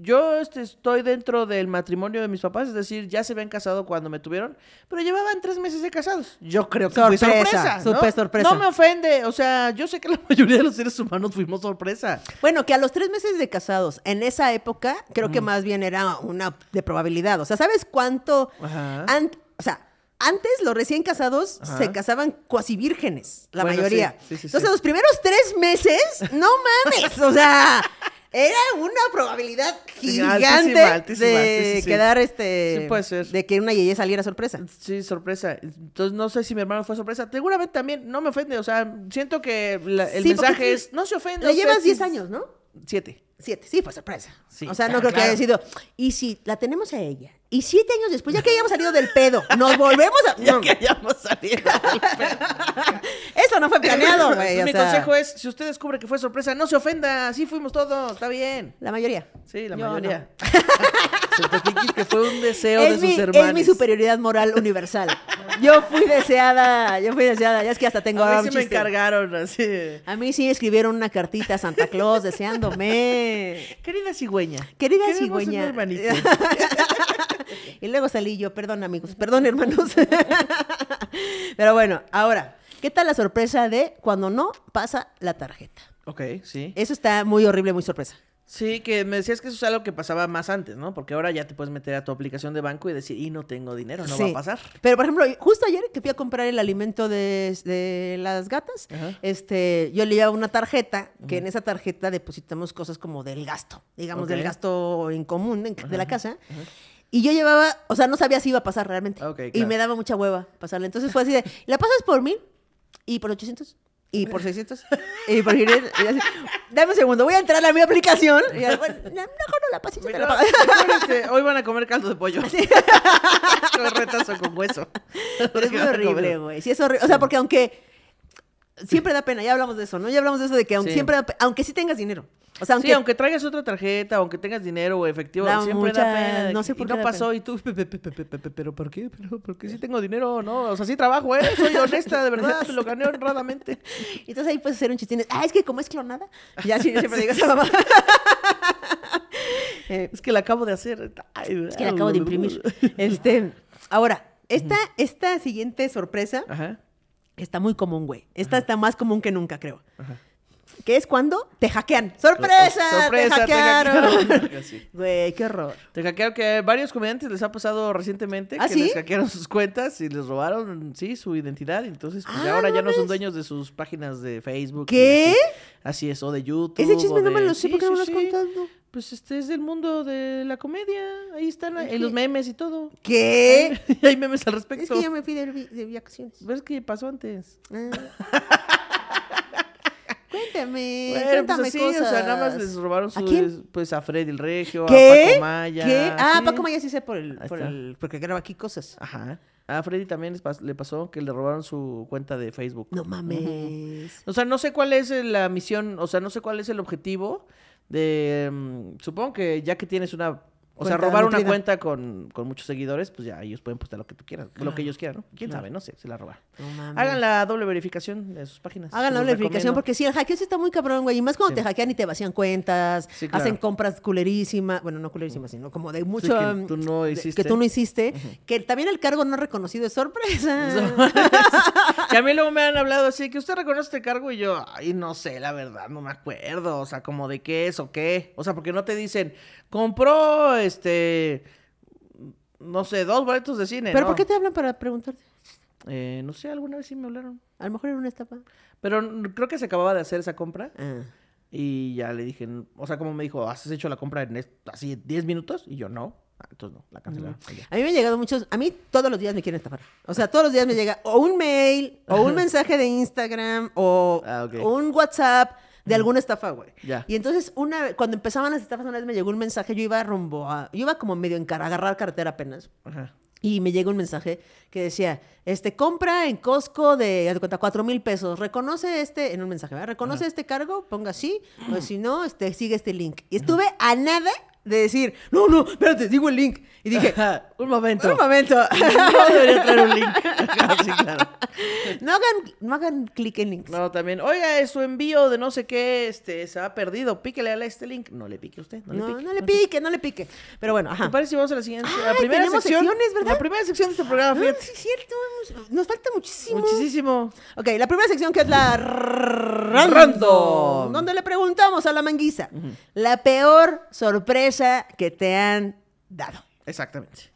yo este, estoy dentro del matrimonio de mis papás, es decir, ya se habían casado cuando me tuvieron, pero llevaban tres meses de casados. Yo creo que sorpresa, sorpresa. No me ofende, o sea, yo sé que la mayoría de los seres humanos fuimos sorpresa. Bueno, que a los tres meses de casados, en esa época, creo que mm. más bien era una de probabilidad. O sea, ¿sabes cuánto? o sea, antes los recién casados se casaban cuasi vírgenes, la mayoría. O Entonces, los primeros tres meses, no mames, o sea, era una probabilidad gigante de quedar este. puede De que una yeye saliera sorpresa. Sí, sorpresa. Entonces, no sé si mi hermano fue sorpresa. Seguramente también no me ofende, o sea, siento que el mensaje es: no se ofende Le llevas 10 años, ¿no? Siete. Siete, sí, fue sorpresa. o sea, no creo que haya sido. Y si la tenemos a ella, y siete años después, ya que hayamos salido del pedo, nos volvemos a. ya no. que hayamos salido del pedo. Eso no fue planeado, güey. Mi consejo es: si usted descubre que fue sorpresa, no se ofenda, así fuimos todos, está bien. La mayoría. Sí, la mayoría. mayoría. No. que fue un deseo de mi, sus hermanos. Es mi superioridad moral universal. Yo fui deseada, yo fui deseada, ya es que hasta tengo. A mí sí me encargaron, así. A mí sí escribieron una cartita a Santa Claus deseándome Querida cigüeña. Querida cigüeña. y luego salí yo, perdón amigos, perdón hermanos. Pero bueno, ahora, ¿qué tal la sorpresa de cuando no pasa la tarjeta? Ok, sí. Eso está muy horrible, muy sorpresa. Sí, que me decías que eso es algo que pasaba más antes, ¿no? Porque ahora ya te puedes meter a tu aplicación de banco y decir, y no tengo dinero, no va a pasar. Pero, por ejemplo, justo ayer que fui a comprar el alimento de, las gatas, este, yo le llevaba una tarjeta, que en esa tarjeta depositamos cosas como del gasto, digamos, del gasto en común de, la casa. Y yo llevaba, o sea, no sabía si iba a pasar realmente. Y me daba mucha hueva pasarle Entonces fue así de, ¿la pasas por mil? ¿Y por 800? Y por 600. y por dame un segundo, voy a entrar a mi aplicación. Y ya, bueno, mejor no la pasé. Mira, hoy van a comer caldo de pollo. con retazo con hueso. es horrible, güey. Sí, es horrible. O sea, porque aunque siempre da pena, ya hablamos de eso, ¿no? Ya hablamos de eso de que aunque sí. siempre da pena, aunque sí tengas dinero. O aunque, sí, aunque traigas otra tarjeta, aunque tengas dinero o efectivo, siempre da pena. No sé por y qué. no pasó y tú, pero ¿por qué? ¿Pero ¿Por qué sí tengo dinero? No, o sea, sí trabajo, ¿eh? Soy honesta, de verdad, lo gané honradamente. Y Entonces ahí puedes hacer un chistín. Ah, es que como es clonada. ya sí, siempre digo esa mamá. Eh, es que la acabo de hacer. es que la acabo de imprimir. Este, ahora, esta, esta siguiente sorpresa. Ajá Está muy común, güey. Esta está más común que nunca, creo. ¿Qué es cuando? Te hackean. Oh, oh, ¡Sorpresa! ¡Sorpresa! ¡Te hackearon! Güey, qué horror. Te hackearon que varios comediantes les ha pasado recientemente ¿Ah, que les hackearon sus cuentas y les robaron, sí, su identidad. Entonces, pues, ah, ahora ya no son dueños de sus páginas de Facebook. ¿Qué? Así. es, o de YouTube. Ese chisme no me lo sé sí, porque me lo pues este es del mundo de la comedia. Ahí están eh, los memes y todo. ¿Qué? Hay, memes al respecto. Es que yo me fui de, de Viacciones. ¿Ves pasó antes. Ah. cuéntame. Pues cuéntame pues así, cosas. O sea, nada más les robaron su, pues a Freddy el Regio, a Paco Maya. ¿Qué? Ah, Paco Maya sí sé por el, porque graba aquí cosas. Ajá. A Freddy también le pasó que le robaron su cuenta de Facebook. No mames. O sea, no sé cuál es la misión, o sea, no sé cuál es el objetivo de, mm, supongo que ya que tienes una o sea, robar una cuenta con, muchos seguidores, pues ya ellos pueden postar lo que tú quieras, lo que ellos quieran, ¿no? ¿Quién sabe? No sé, se la roban. Hagan la doble verificación de sus páginas. Hagan la doble verificación porque sí, el hackeo sí está muy cabrón, güey. Y más cuando te hackean y te vacían cuentas, hacen compras culerísimas, bueno, no culerísimas, sino como de mucho... Mm, que tú no hiciste. Que Que también el cargo no reconocido es sorpresa. que a mí luego me han hablado así, que usted reconoce este cargo y yo, ay, no sé, la verdad, no me acuerdo. O sea, como de qué es o qué. O sea, porque no te dicen, compró este, no sé, dos boletos de cine. ¿Pero por qué te hablan para preguntarte? Eh, no sé, alguna vez sí me hablaron. A lo mejor era una estafa. Pero creo que se acababa de hacer esa compra. Ah. Y ya le dije, o sea, como me dijo, ¿has hecho la compra en así 10 minutos? Y yo, no. Ah, entonces no, la cancelaron. Mm. A mí me han llegado muchos, a mí todos los días me quieren estafar. O sea, todos los días me llega o un mail, o un mensaje de Instagram, o ah, un WhatsApp de alguna estafa, güey. Y entonces, una cuando empezaban las estafas, una vez me llegó un mensaje, yo iba rumbo a, yo iba como medio en cara, agarrar cartera apenas. Ajá. Y me llegó un mensaje que decía, este, compra en Costco de, cuenta, cuatro mil pesos, reconoce este, en un mensaje, Reconoce este cargo, ponga sí, o si no, este, sigue este link. Y estuve a nada de decir, no, no, espérate, digo el link. Y dije, un momento. Un momento. No debería traer un link. sí, claro. No hagan, no hagan clic en links. No, también. Oiga, su envío de no sé qué este, se ha perdido. Píquele a este link. No le pique a usted. No, le pique. No le pique, no le pique. Pero bueno, ajá. ¿Te parece si vamos a la siguiente? la primera sección, ¿verdad? La primera sección de este programa. Ah, sí, es cierto. Nos falta muchísimo. Muchísimo. Ok, la primera sección que es la random. Donde le preguntamos a la Manguisa? la peor sorpresa que te han dado. Exactamente.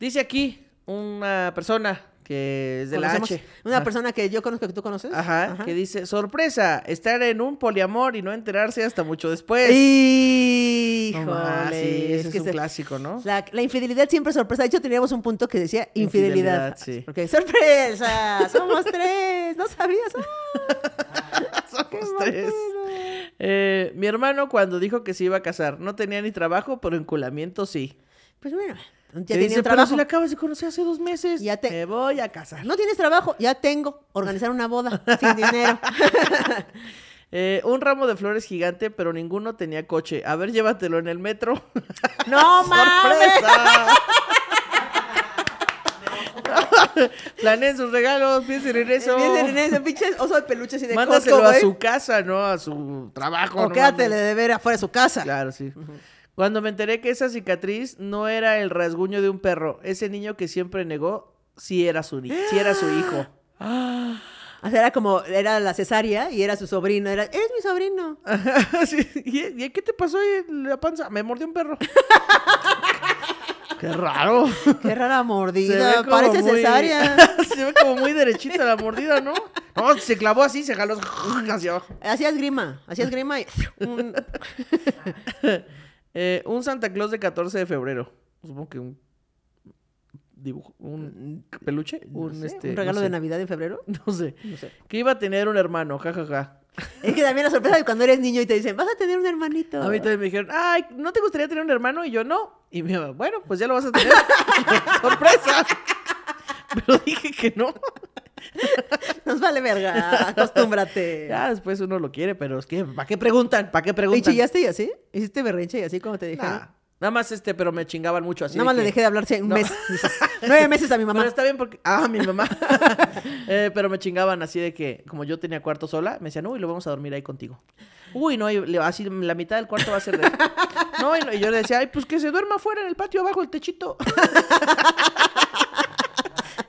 Dice aquí una persona que es de la H. Una persona que yo conozco que tú conoces. Ajá, que dice, sorpresa, estar en un poliamor y no enterarse hasta mucho después. Híjole. sí, es, que es un clásico, ¿no? La, infidelidad siempre es sorpresa. De hecho, teníamos un punto que decía infidelidad. Porque, sorpresa, somos tres, no sabías. Ah. tres eh, mi hermano cuando dijo que se iba a casar, no tenía ni trabajo, pero enculamiento sí. Pues bueno, ya tenía trabajo. Pero si la acabas de conocer hace dos meses, ya te... me voy a casar. No tienes trabajo, ya tengo. Organizar una boda sin dinero. Eh, un ramo de flores gigante, pero ninguno tenía coche. A ver, llévatelo en el metro. ¡No mames! ¡Sorpresa! Planeen sus regalos, piensen en eso. Piensen en eso, pinche oso de peluche y de Mándaselo a ¿eh? su casa, ¿no? A su trabajo. O de ver afuera de su casa. Claro, sí. Cuando me enteré que esa cicatriz no era el rasguño de un perro, ese niño que siempre negó si era su, sí era su hijo. O sea, era como, era la cesárea y era su sobrino. Era, es mi sobrino. ¿Y, qué te pasó en la panza? Me mordió un perro. Qué raro. Qué rara mordida. Parece cesárea. se ve como muy derechita la mordida, ¿no? No, se clavó así, se jaló hacia abajo. Así es grima. Así es grima. Y... Eh, un Santa Claus de 14 de febrero. Supongo que un dibujo, un peluche, un, este, un regalo de Navidad en febrero. No sé. no sé. Que iba a tener un hermano, jajaja. Ja, ja. Es que también la sorpresa de cuando eres niño y te dicen, vas a tener un hermanito. A mí también me dijeron, ay, ¿no te gustaría tener un hermano? Y yo, no. Y me dijo, bueno, pues ya lo vas a tener. ¡Sorpresa! Pero dije que no. Nos vale verga, acostúmbrate. Ya después uno lo quiere, pero es que, ¿para qué preguntan? ¿Para qué preguntan? ¿Y chillaste y así? ¿Hiciste berrinche y así como te dije? Nada más este, pero me chingaban mucho así. Nada más le dejé de hablarse un mes. Nueve meses a mi mamá. Pero está bien porque. Ah, mi mamá. Eh, pero me chingaban así de que, como yo tenía cuarto sola, me decían, uy, lo vamos a dormir ahí contigo. Uy, no, así la mitad del cuarto va a ser de y, yo le decía, ay, pues que se duerma afuera en el patio, abajo el techito.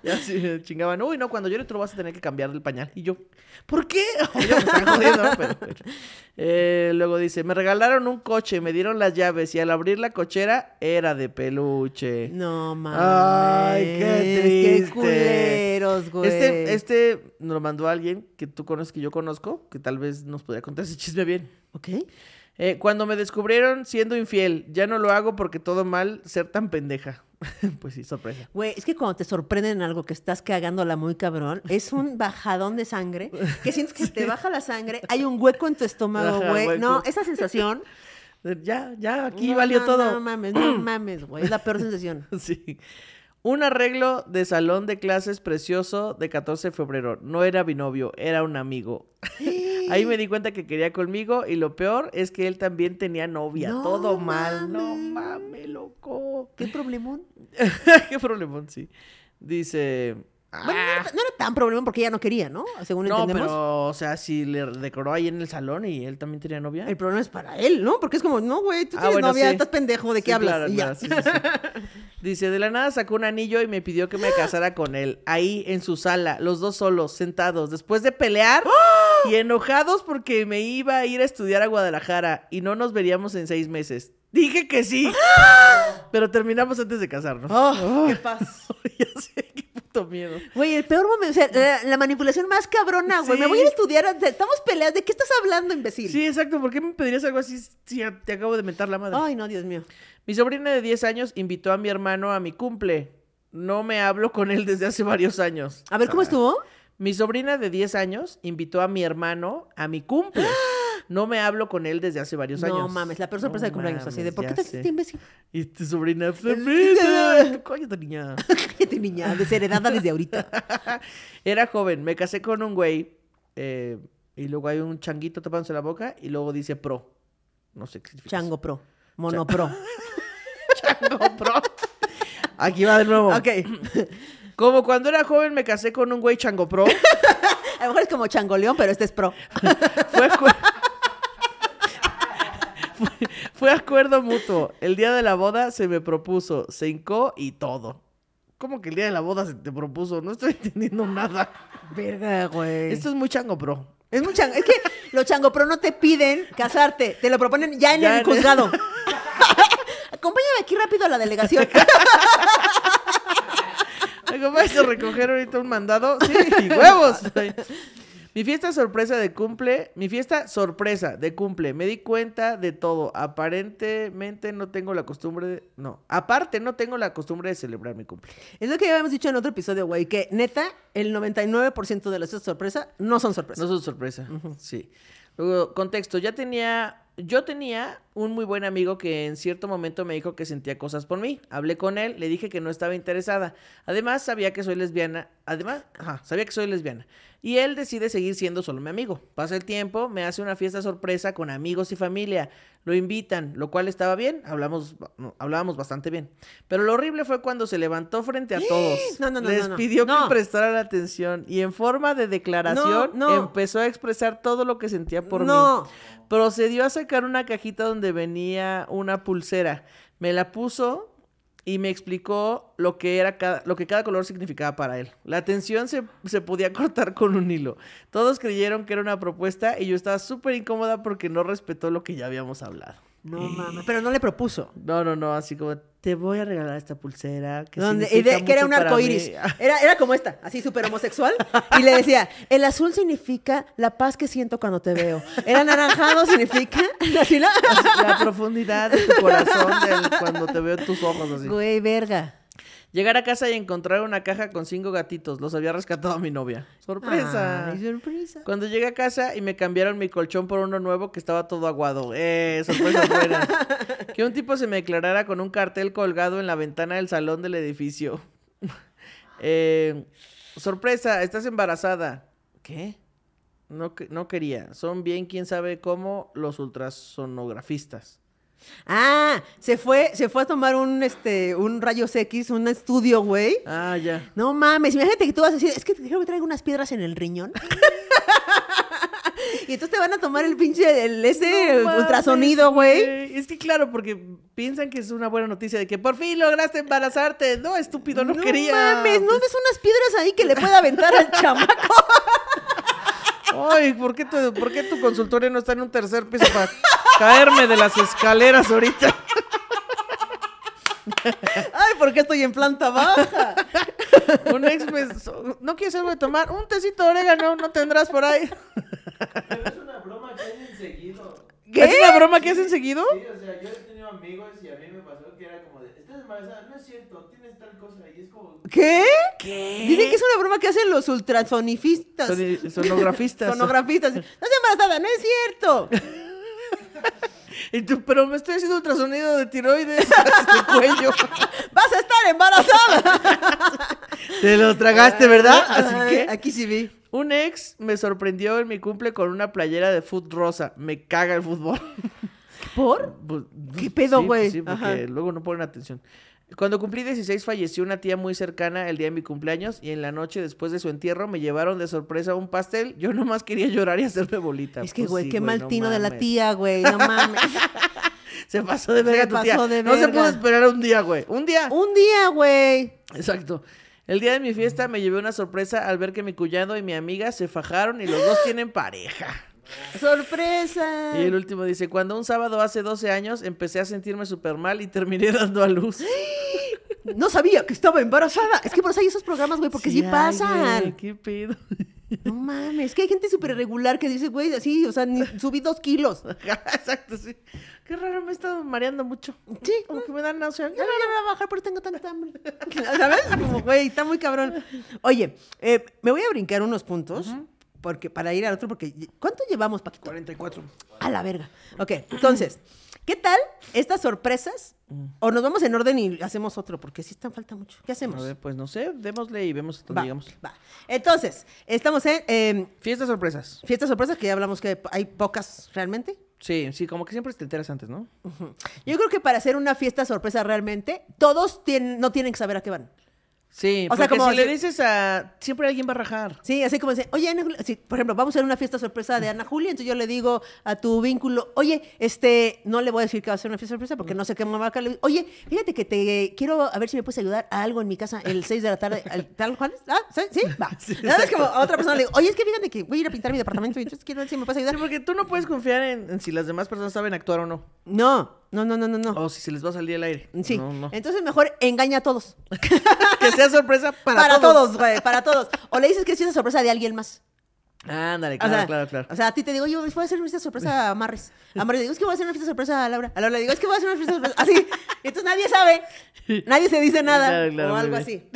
Y así chingaban, uy, no, cuando yo le vas a tener que cambiar El pañal. Y yo, ¿por qué? Oye, me jodiendo, pero, eh, luego dice, me regalaron un coche, me dieron las llaves y al abrir la cochera era de peluche. No mames. Ay, qué triste. culeros, güey. Este, este nos lo mandó alguien que tú conoces, que yo conozco, que tal vez nos podría contar ese chisme bien. Ok. Eh, cuando me descubrieron siendo infiel, ya no lo hago porque todo mal ser tan pendeja. pues sí, sorpresa. Güey, es que cuando te sorprenden en algo que estás cagándola muy cabrón, es un bajadón de sangre, que sientes que te baja la sangre, hay un hueco en tu estómago, güey. No, esa sensación. Ya, ya, aquí valió todo. No mames, no mames, güey. Es la peor sensación. Sí. Un arreglo de salón de clases precioso de 14 de febrero. No era mi novio, era un amigo. Ahí me di cuenta que quería conmigo y lo peor es que él también tenía novia. Todo mal. No mames, loco. ¿Qué problemón? Qué problemón, sí. Dice, bueno, ah. no, era, tan problema porque ella no quería, ¿no? Según no, entendemos. pero, o sea, si le decoró ahí en el salón y él también tenía novia. El problema es para él, ¿no? Porque es como, no, güey, tú ah, tienes novia, estás pendejo, ¿de qué hablas? ya. Dice, de la nada sacó un anillo y me pidió que me casara con él. Ahí, en su sala, los dos solos, sentados, después de pelear y enojados porque me iba a ir a estudiar a Guadalajara y no nos veríamos en seis meses. Dije que sí, pero terminamos antes de casarnos. Ah. ¡Qué paz! ya sé que miedo. Güey, el peor momento, o sea, la, manipulación más cabrona, güey. Me voy a estudiar, estamos peleas, ¿de qué estás hablando, imbécil? Sí, exacto, ¿por qué me pedirías algo así si te acabo de mentar la madre? Ay, no, Dios mío. Mi sobrina de 10 años invitó a mi hermano a mi cumple. No me hablo con él desde hace varios años. A ver, ¿cómo ah. estuvo? Mi sobrina de 10 años invitó a mi hermano a mi cumple. ¡Ah! No me hablo con él desde hace varios años. No mames, la peor sorpresa de cumpleaños. así de, ¿por qué te hiciste imbécil? Y tu sobrina femenina. Pues, Cállate, niña. Cállate, niña. Desheredada desde ahorita. Era joven. Me casé con un güey. Eh, y luego hay un changuito tapándose la boca. Y luego dice pro. No sé qué significa. Chango pro. Mono pro. Chango pro. Aquí va de nuevo. Ok. Como cuando era joven me casé con un güey chango pro. A lo mejor es como changoleón, pero este es pro. fue, fue, acuerdo mutuo. El día de la boda se me propuso, se y todo. ¿Cómo que el día de la boda se te propuso? No estoy entendiendo nada. Verga, güey. Esto es muy chango, bro. Es muy chango. Es que los chango, pro no te piden casarte. Te lo proponen ya en el juzgado. Acompáñame aquí rápido a la delegación. ¿Me vas a recoger ahorita un mandado? Sí, y huevos. Mi fiesta sorpresa de cumple, mi fiesta sorpresa de cumple, me di cuenta de todo. Aparentemente no tengo la costumbre, de, no, aparte no tengo la costumbre de celebrar mi cumple. Es lo que ya habíamos dicho en otro episodio, güey, que neta, el 99% de las fiestas sorpresa no son sorpresa. No son sorpresa, sí. Luego, contexto, ya tenía, yo tenía un muy buen amigo que en cierto momento me dijo que sentía cosas por mí. Hablé con él, le dije que no estaba interesada. Además, sabía que soy lesbiana. Además, ajá, sabía que soy lesbiana. Y él decide seguir siendo solo mi amigo. Pasa el tiempo, me hace una fiesta sorpresa con amigos y familia. Lo invitan, lo cual estaba bien, hablamos, hablábamos bastante bien. Pero lo horrible fue cuando se levantó frente a todos. No, no, Les pidió que prestaran atención y en forma de declaración empezó a expresar todo lo que sentía por mí. Procedió a sacar una cajita donde venía una pulsera. Me la puso, y me explicó lo que, era cada, lo que cada color significaba para él. La tensión se, se podía cortar con un hilo. Todos creyeron que era una propuesta y yo estaba súper incómoda porque no respetó lo que ya habíamos hablado. No mames. Pero no le propuso. No, no, no, así como te voy a regalar esta pulsera. Que, era un arco iris. Era, como esta, así súper homosexual. y le decía: el azul significa la paz que siento cuando te veo. El anaranjado significa la profundidad de tu corazón cuando te veo tus ojos. Así. Güey, verga. Llegar a casa y encontrar una caja con cinco gatitos. Los había rescatado mi novia. ¡Sorpresa! sorpresa! Cuando llegué a casa y me cambiaron mi colchón por uno nuevo que estaba todo aguado. ¡Eh! ¡Sorpresa buena! que un tipo se me declarara con un cartel colgado en la ventana del salón del edificio. eh, ¡Sorpresa! ¡Estás embarazada! ¿Qué? No, no quería. Son bien, quién sabe cómo, los ultrasonografistas. Ah, se fue, se fue a tomar un, este, un rayos X, un estudio, güey. Ah, ya. No mames, imagínate que tú vas a decir, es que creo que traigo unas piedras en el riñón. y entonces te van a tomar el pinche, el, ese ultrasonido, güey. Es que claro, porque piensan que es una buena noticia de que por fin lograste embarazarte. No, estúpido, no, quería. No mames, ¿no pues ves unas piedras ahí que le pueda aventar al chamaco? Ay, ¿por qué, tu, ¿por tu consultorio no está en un tercer piso para caerme de las escaleras ahorita? Ay, ¿por qué estoy en planta baja? un ex pues, ¿No quieres algo de tomar? Un tecito de orégano, no tendrás por ahí. Pero es una broma que hacen seguido. ¿Qué? ¿Es una broma que hacen seguido? Sí, o sea, yo amigos y a mí me pasó que era como de, estás embarazada, no es cierto, tienes tal cosa y es como... ¿Qué? ¿Qué? Dicen que es una broma que hacen los ultrasonifistas. sonografistas. sonografistas. No estás embarazada, no es cierto. pero me estoy haciendo ultrasonido de tiroides, de cuello. Vas a estar embarazada. Te lo tragaste, ¿verdad? Así que aquí sí vi. Un ex me sorprendió en mi cumple con una playera de fútbol rosa. Me caga el fútbol. ¿Por? Pues, ¿Qué pedo, pues, güey? Sí, porque luego no ponen atención. Cuando cumplí 16 falleció una tía muy cercana el día de mi cumpleaños y en la noche después de su entierro me llevaron de sorpresa un pastel. Yo nomás quería llorar y hacerme bolita. Es que, pues güey, qué mal tino de la tía, güey, no mames. se pasó de verga tu tía. No se pudo esperar un día, güey. Un día. Un día, güey. Exacto. El día de mi fiesta me llevé una sorpresa al ver que mi cuñado y mi amiga se fajaron y los dos tienen pareja. ¡Sorpresa! Y el último dice, cuando un sábado hace 12 años empecé a sentirme súper mal y terminé dando a luz. No sabía que estaba embarazada. Es que por eso hay esos programas, güey, porque sí, pasan. qué pedo. No mames, es que hay gente súper irregular que dice, güey, así, o sea, ni subí dos kilos. Exacto, sí. Qué raro, me he estado mareando mucho. Sí. Como que me dan náusea. Ya, me voy a bajar porque tengo tanta hambre. ¿Sabes? Como, güey, está muy cabrón. Oye, eh, me voy a brincar unos puntos porque para ir al otro, porque ¿cuánto llevamos, Paquito? 44. A la verga. Ok, entonces, ¿qué tal estas sorpresas? O nos vamos en orden y hacemos otro, porque sí están falta mucho. ¿Qué hacemos? A ver, pues no sé, démosle y vemos hasta digamos. Entonces, estamos en... Em, fiestas sorpresas. Fiestas sorpresas, que ya hablamos que hay pocas realmente. Sí, sí, como que siempre te enteras antes, ¿no? Yo creo que para hacer una fiesta sorpresa realmente, todos tienen, no tienen que saber a qué van. Sí, o sea, como si le dices a. Siempre alguien va a rajar. Sí, así como dice, oye, Ana Julia, por ejemplo, vamos a hacer una fiesta sorpresa de Ana Julia, entonces yo le digo a tu vínculo, oye, este, no le voy a decir que va a ser una fiesta sorpresa porque mm. no sé qué me va a acabar. oye, fíjate que te quiero a ver si me puedes ayudar a algo en mi casa el 6 de la tarde. ¿Tal Juanes? ¿Ah? ¿Sí? Va. Nada como a otra persona le digo, oye, es que fíjate que voy a ir a pintar mi departamento y entonces quiero ver si me puedes ayudar. Sí, porque tú no puedes confiar en si las demás personas saben actuar o no. No, no, no, no, no, no. O oh, si se les va a salir el aire. Sí. Entonces mejor engaña a todos. que sea sorpresa para, todos para todos. güey, para todos. O le dices que es una sorpresa de alguien más. Ándale, claro, claro, claro. O sea, a ti te digo, yo voy a hacer una fiesta sorpresa a Marres. A Marres le digo, es que voy a hacer una fiesta sorpresa a Laura. A Laura le digo, es que voy a hacer una fiesta sorpresa. Así. Entonces nadie sabe. Nadie se dice nada. Claro, claro, o algo así.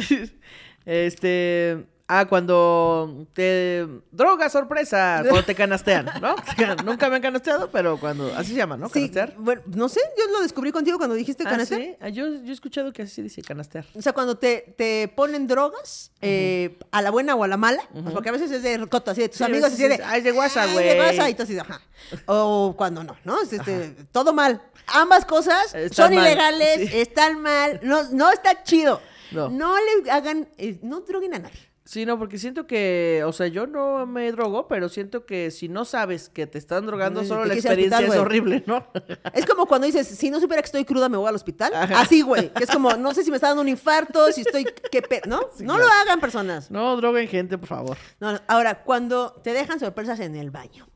Este. Ah, cuando te droga sorpresa, cuando te canastean, ¿no? Nunca me han canasteado, pero cuando así se llama, ¿no? Sí, canastear. Bueno, no sé, yo lo descubrí contigo cuando dijiste ah, canastear. ¿Ah, sí? yo, yo, he escuchado que así se dice canastear. O sea, cuando te, te ponen drogas, eh, a la buena o a la mala, pues, porque a veces es de coto, así de tus amigos, así de. Ay, de WhatsApp, güey. De WhatsApp, y tú así, ajá. O cuando no, ¿no? Este, todo mal. Ambas cosas son ilegales, están mal, no, no está chido. No. le hagan, eh, no droguen a nadie. Sí, no, porque siento que, o sea, yo no me drogo, pero siento que si no sabes que te están drogando, mm, solo la experiencia es horrible, ¿no? Es como cuando dices, si no supiera que estoy cruda, me voy al hospital. Así, güey. Que es como, no sé si me está dando un infarto, si estoy, qué ¿no? no lo hagan personas. No droguen gente, por favor. Ahora, cuando te dejan sorpresas en el baño.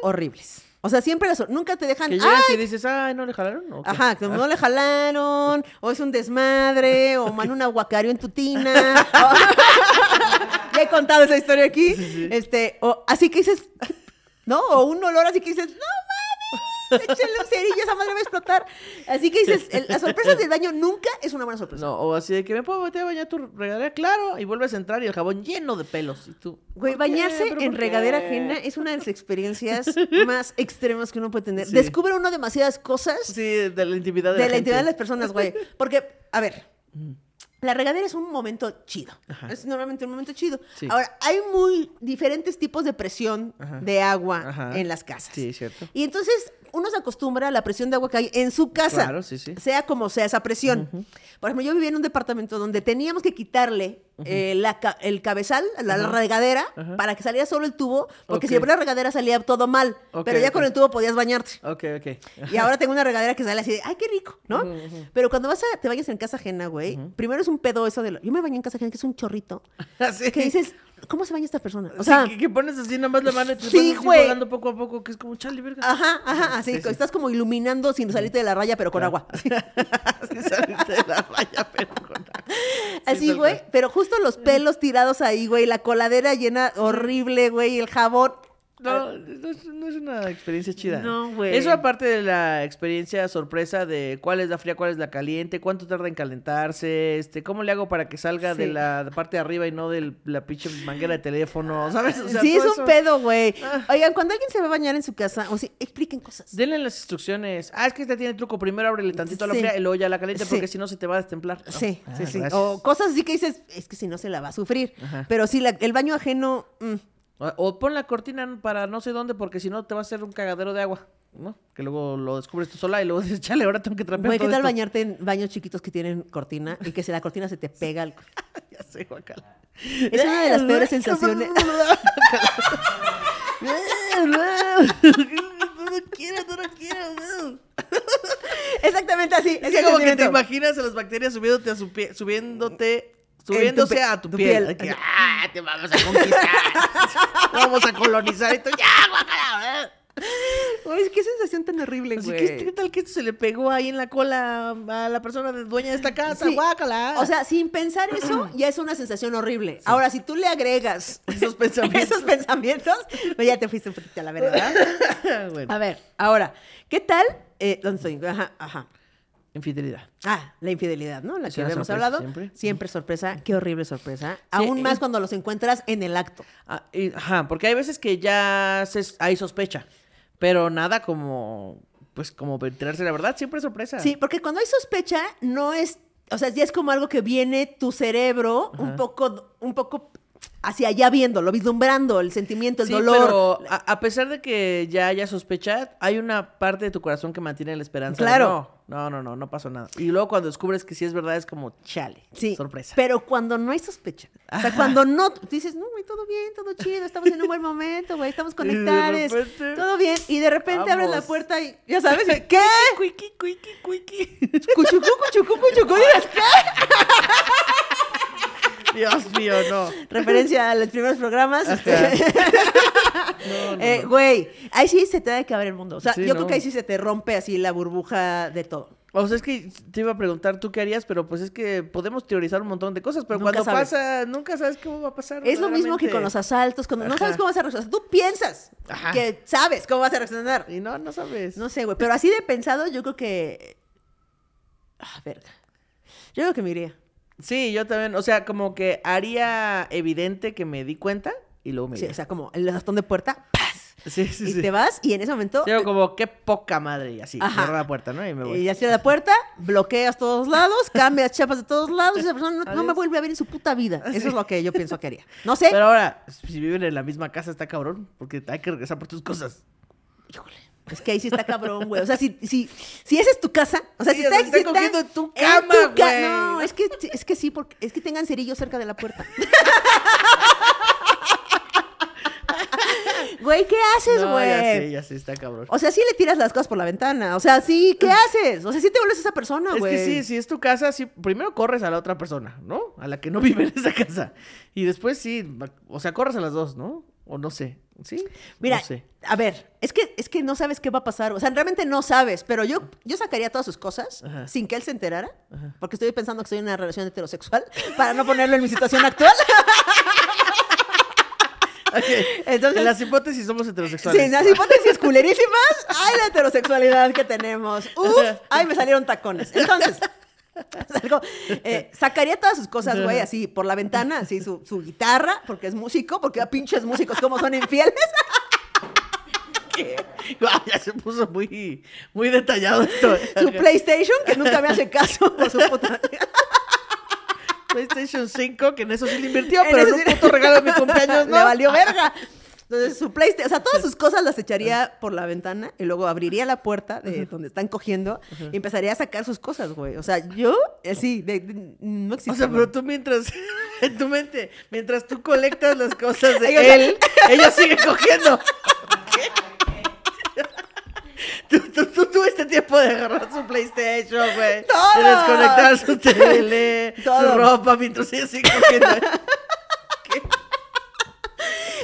Horribles. O sea, siempre las, nunca te dejan. Que y dices, ay, no le jalaron. Ajá, no le jalaron, o es un desmadre, o man un aguacario en tu tina. ya he contado esa historia aquí. Este, o así que dices, ¿no? O un olor así que dices, no Échale un cerillo, esa madre va a explotar. Así que dices, las sorpresas del baño nunca es una buena sorpresa. No, o así de que me puedo meter a bañar tu regadera, claro, y vuelves a entrar y el jabón lleno de pelos. Y tú. Güey, bañarse en regadera ajena es una de las experiencias más extremas que uno puede tener. Descubre uno demasiadas cosas. Sí, de la intimidad de, de la, intimidad de las personas, güey. Porque, a ver. Mm. La regadera es un momento chido. Es normalmente un momento chido. Ahora, hay muy diferentes tipos de presión de agua en las casas. Sí, cierto. Y entonces uno se acostumbra a la presión de agua que hay en su casa. Claro, sí, sí. Sea como sea esa presión. Por ejemplo, yo vivía en un departamento donde teníamos que quitarle eh, el cabezal, la, regadera, para que saliera solo el tubo, porque si siempre la regadera salía todo mal. pero ya con el tubo podías bañarte. Ok, ok. y ahora tengo una regadera que sale así de, ay, qué rico, ¿no? Pero cuando vas a, te bañas en casa ajena, güey, primero es un pedo eso de... Lo, yo me bañé en casa ajena, que es un chorrito. ¿Sí? Que dices ¿Cómo se baña esta persona? O sea, que, pones así nada más la mano y te sí, poco a poco, que es como Charlie verga. Ajá, ajá, así, estás como iluminando sin salirte de la raya, pero con agua. sin salirte de la raya, pero con agua. Así, güey, pero justo los eh. pelos tirados ahí, güey, la coladera llena horrible, güey, el jabón. No, ah, no es, una experiencia chida. No, güey. Eso aparte de la experiencia sorpresa de cuál es la fría, cuál es la caliente, cuánto tarda en calentarse, este, cómo le hago para que salga de la parte de arriba y no de la pinche manguera de teléfono, ¿sabes? sí, es un pedo, güey. Ah. Oigan, cuando alguien se va a bañar en su casa, o sea, expliquen cosas. Denle las instrucciones. Ah, es que este tiene truco. Primero ábrele tantito a la fría y luego ya la caliente porque si no se te va a destemplar. Sí, sí, ah, sí. O cosas así que dices, es que si no se la va a sufrir. Pero sí el baño ajeno... Mm, o pon la cortina para no sé dónde, porque si no te va a hacer un cagadero de agua, ¿no? Que luego lo descubres tú sola y luego dices, chale, ahora tengo que trapear. Güey, ¿qué tal bañarte en baños chiquitos que tienen cortina y que si la cortina se te pega al... ya sé, guacala. Es una de las eh, peores sensaciones. Eh, no quiero, no quiero. Exactamente así. Es como que te imaginas a las bacterias subiéndote a su pie, subiéndote subiéndose a tu, piel. Que, ah, te vamos a conquistar. vamos a colonizar. Y ya, guacala. Uy, qué sensación tan horrible, güey. ¿Qué, tal que esto se le pegó ahí en la cola a la persona dueña de esta casa? Sí. O sea, sin pensar eso, ya es una sensación horrible. Ahora, si tú le agregas esos pensamientos, esos pensamientos pues, ya te fuiste un poquito a la verdad. A ver, ahora, ¿qué tal? Eh, ¿Dónde estoy? Ajá, ajá. Infidelidad. Ah, la infidelidad, ¿no? La que habíamos hablado. Siempre. sorpresa. Qué horrible sorpresa. Aún más cuando los encuentras en el acto. Ah, ajá, porque hay veces que ya hay sospecha, pero nada como, pues, como enterarse la verdad. Siempre sorpresa. Sí, porque cuando hay sospecha, no es, o sea, ya es como algo que viene tu cerebro un poco, un poco hacia allá viéndolo, vislumbrando el sentimiento, el dolor. Pero a, pesar de que ya haya sospecha, hay una parte de tu corazón que mantiene la esperanza. Claro. no, no, no, no, pasó nada. Y luego cuando descubres que sí es verdad, es como chale. Sí. Sorpresa. Pero cuando no hay sospecha. O sea, cuando no dices, no, güey, todo bien, todo chido, estamos en un buen momento, güey, estamos conectados. Todo bien. Y de repente abre abres la puerta y, ya sabes, ¿qué? Cuiqui, cuiqui, cuiqui. Cuchucu, cuchucu, cuchucu, dices, ¿qué? Dios mío, no. Referencia a los primeros programas. Este. Eh, güey, ahí sí se te da que abrir el mundo. O sea, yo creo que ahí sí se te rompe así la burbuja de todo. O sea, es que te iba a preguntar tú qué harías, pero pues es que podemos teorizar un montón de cosas, pero cuando pasa, nunca sabes cómo va a pasar. Es lo mismo que con los asaltos, cuando no sabes cómo vas a reaccionar. Tú piensas que sabes cómo vas a reaccionar. Y no, no sabes. No sé, güey, pero así de pensado, yo creo que. Ah, verga. Yo creo que me iría. Sí, yo también. O sea, como que haría evidente que me di cuenta y luego me Sí, o sea, como el bastón de puerta, ¡paz! Sí, sí, y te vas y en ese momento... Yo como, qué poca madre, y así, la puerta, ¿no? Y me voy. Y ya la puerta, bloqueas todos lados, cambias chapas de todos lados y esa persona no, me vuelve a ver en su puta vida. Eso es lo que yo pienso que haría. No sé. Pero ahora, si viven en la misma casa, está cabrón, porque hay que regresar por tus cosas. Híjole. Es que ahí sí está cabrón, güey. O sea, si, si, si esa es tu casa, o sea, si está, está cogiendo en tu cama, güey. no, es que, es que sí, porque es que tengan cerillos cerca de la puerta. Güey, ¿qué haces, no, güey? ya sé, ya sé, está cabrón. O sea, sí le tiras las cosas por la ventana. O sea, sí, ¿qué haces? O sea, sí te vuelves a esa persona, güey. Es que sí, si es tu casa, sí, primero corres a la otra persona, ¿no? A la que no vive en esa casa. Y después sí, o sea, corres a las dos, ¿no? O no sé. Mira, a ver, es que, es que no sabes qué va a pasar. O sea, realmente no sabes, pero yo, yo sacaría todas sus cosas sin que él se enterara, porque estoy pensando que estoy en una relación heterosexual, para no ponerlo en mi situación actual. Entonces, en las hipótesis somos heterosexuales. Sí, en las hipótesis culerísimas, ¡ay, la heterosexualidad que tenemos! ¡Uf! ¡Ay, me salieron tacones! Entonces, Eh, sacaría todas sus cosas, güey, así por la ventana, así su, su guitarra, porque es músico, porque a pinches músicos como son infieles. ya se puso muy, muy detallado esto. Su PlayStation, que nunca me hace caso por su puta. PlayStation 5, que en eso sí le invirtió, pero en un puto regalo de mi cumpleaños, ¿no? valió verga. Entonces su PlayStation, o sea, todas sus cosas las echaría por la ventana y luego abriría la puerta de donde están cogiendo y empezaría a sacar sus cosas, güey. O sea, yo, eh, sí, no existe. O sea, pero tú mientras, en tu mente, mientras tú colectas las cosas de él, ellos siguen cogiendo. Tú, tú, tú, tuviste tiempo de agarrar su PlayStation, güey. De desconectar su tele, su ropa mientras ella sigue cogiendo.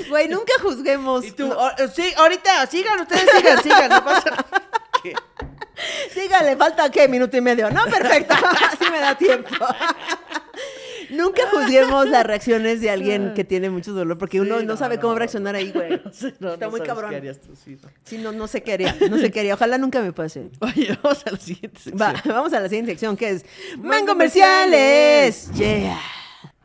Güey, nunca juzguemos. ¿Y tú? Oh, eh, sí, ahorita, sigan, ustedes sigan, sigan, no pasa Síganle, falta qué, minuto y medio. No, perfecto, así me da tiempo. Nunca juzguemos las reacciones de alguien que tiene mucho dolor, porque uno no, sabe cómo reaccionar ahí, güey. Está muy cabrón. Qué sí, no, no se quería, no se quería. Ojalá nunca me pase. Oye, vamos a la siguiente sección. Va, vamos a la siguiente sección, que es ¡Mango, comerciales! ¡Yeah!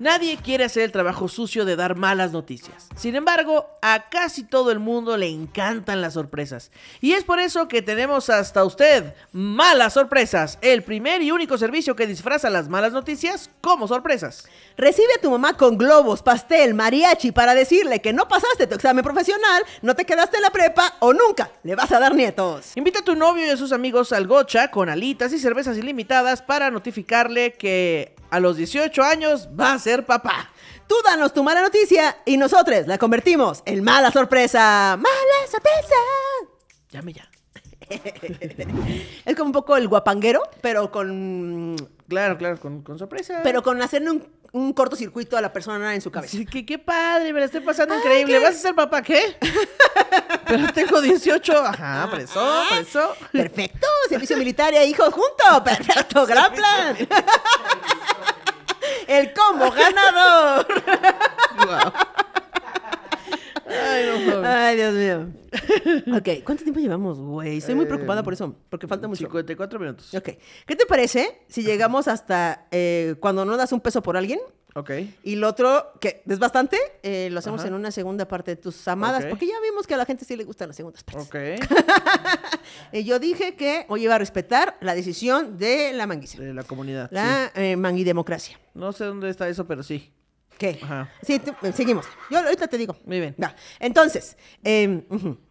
Nadie quiere hacer el trabajo sucio de dar malas noticias. Sin embargo, a casi todo el mundo le encantan las sorpresas. Y es por eso que tenemos hasta usted Malas Sorpresas, el primer y único servicio que disfraza las malas noticias como sorpresas. Recibe a tu mamá con globos, pastel, mariachi para decirle que no pasaste tu examen profesional, no te quedaste en la prepa o nunca le vas a dar nietos. Invita a tu novio y a sus amigos al gocha con alitas y cervezas ilimitadas para notificarle que a los 18 años va a ser papá. Tú danos tu mala noticia y nosotros la convertimos en mala sorpresa. ¡Mala sorpresa! Llame ya. es como un poco el guapanguero, pero con. Claro, claro, con, sorpresa. Pero con hacerle un, cortocircuito a la persona en su cabeza. qué padre, me la estoy pasando increíble. ¿Vas a ser papá qué? pero tengo 18. Ajá, preso, preso. Perfecto, servicio militar y hijos juntos. Perfecto, gran plan el combo ganador. Ay, no, Ay, Dios mío. Ok, ¿cuánto tiempo llevamos, güey? Estoy muy eh, preocupada por eso, porque falta mucho. 54 minutos. Ok. ¿Qué te parece si llegamos hasta eh, cuando no das un peso por alguien? Y lo otro, que es bastante, eh, lo hacemos en una segunda parte de tus amadas, porque ya vimos que a la gente sí le gustan las segundas partes. Ok. Eh, yo dije que hoy iba a respetar la decisión de la manguisa. De la comunidad. La eh, manguidemocracia. No sé dónde está eso, pero sí. Sí, seguimos. Yo ahorita te digo. Muy bien. Entonces, em,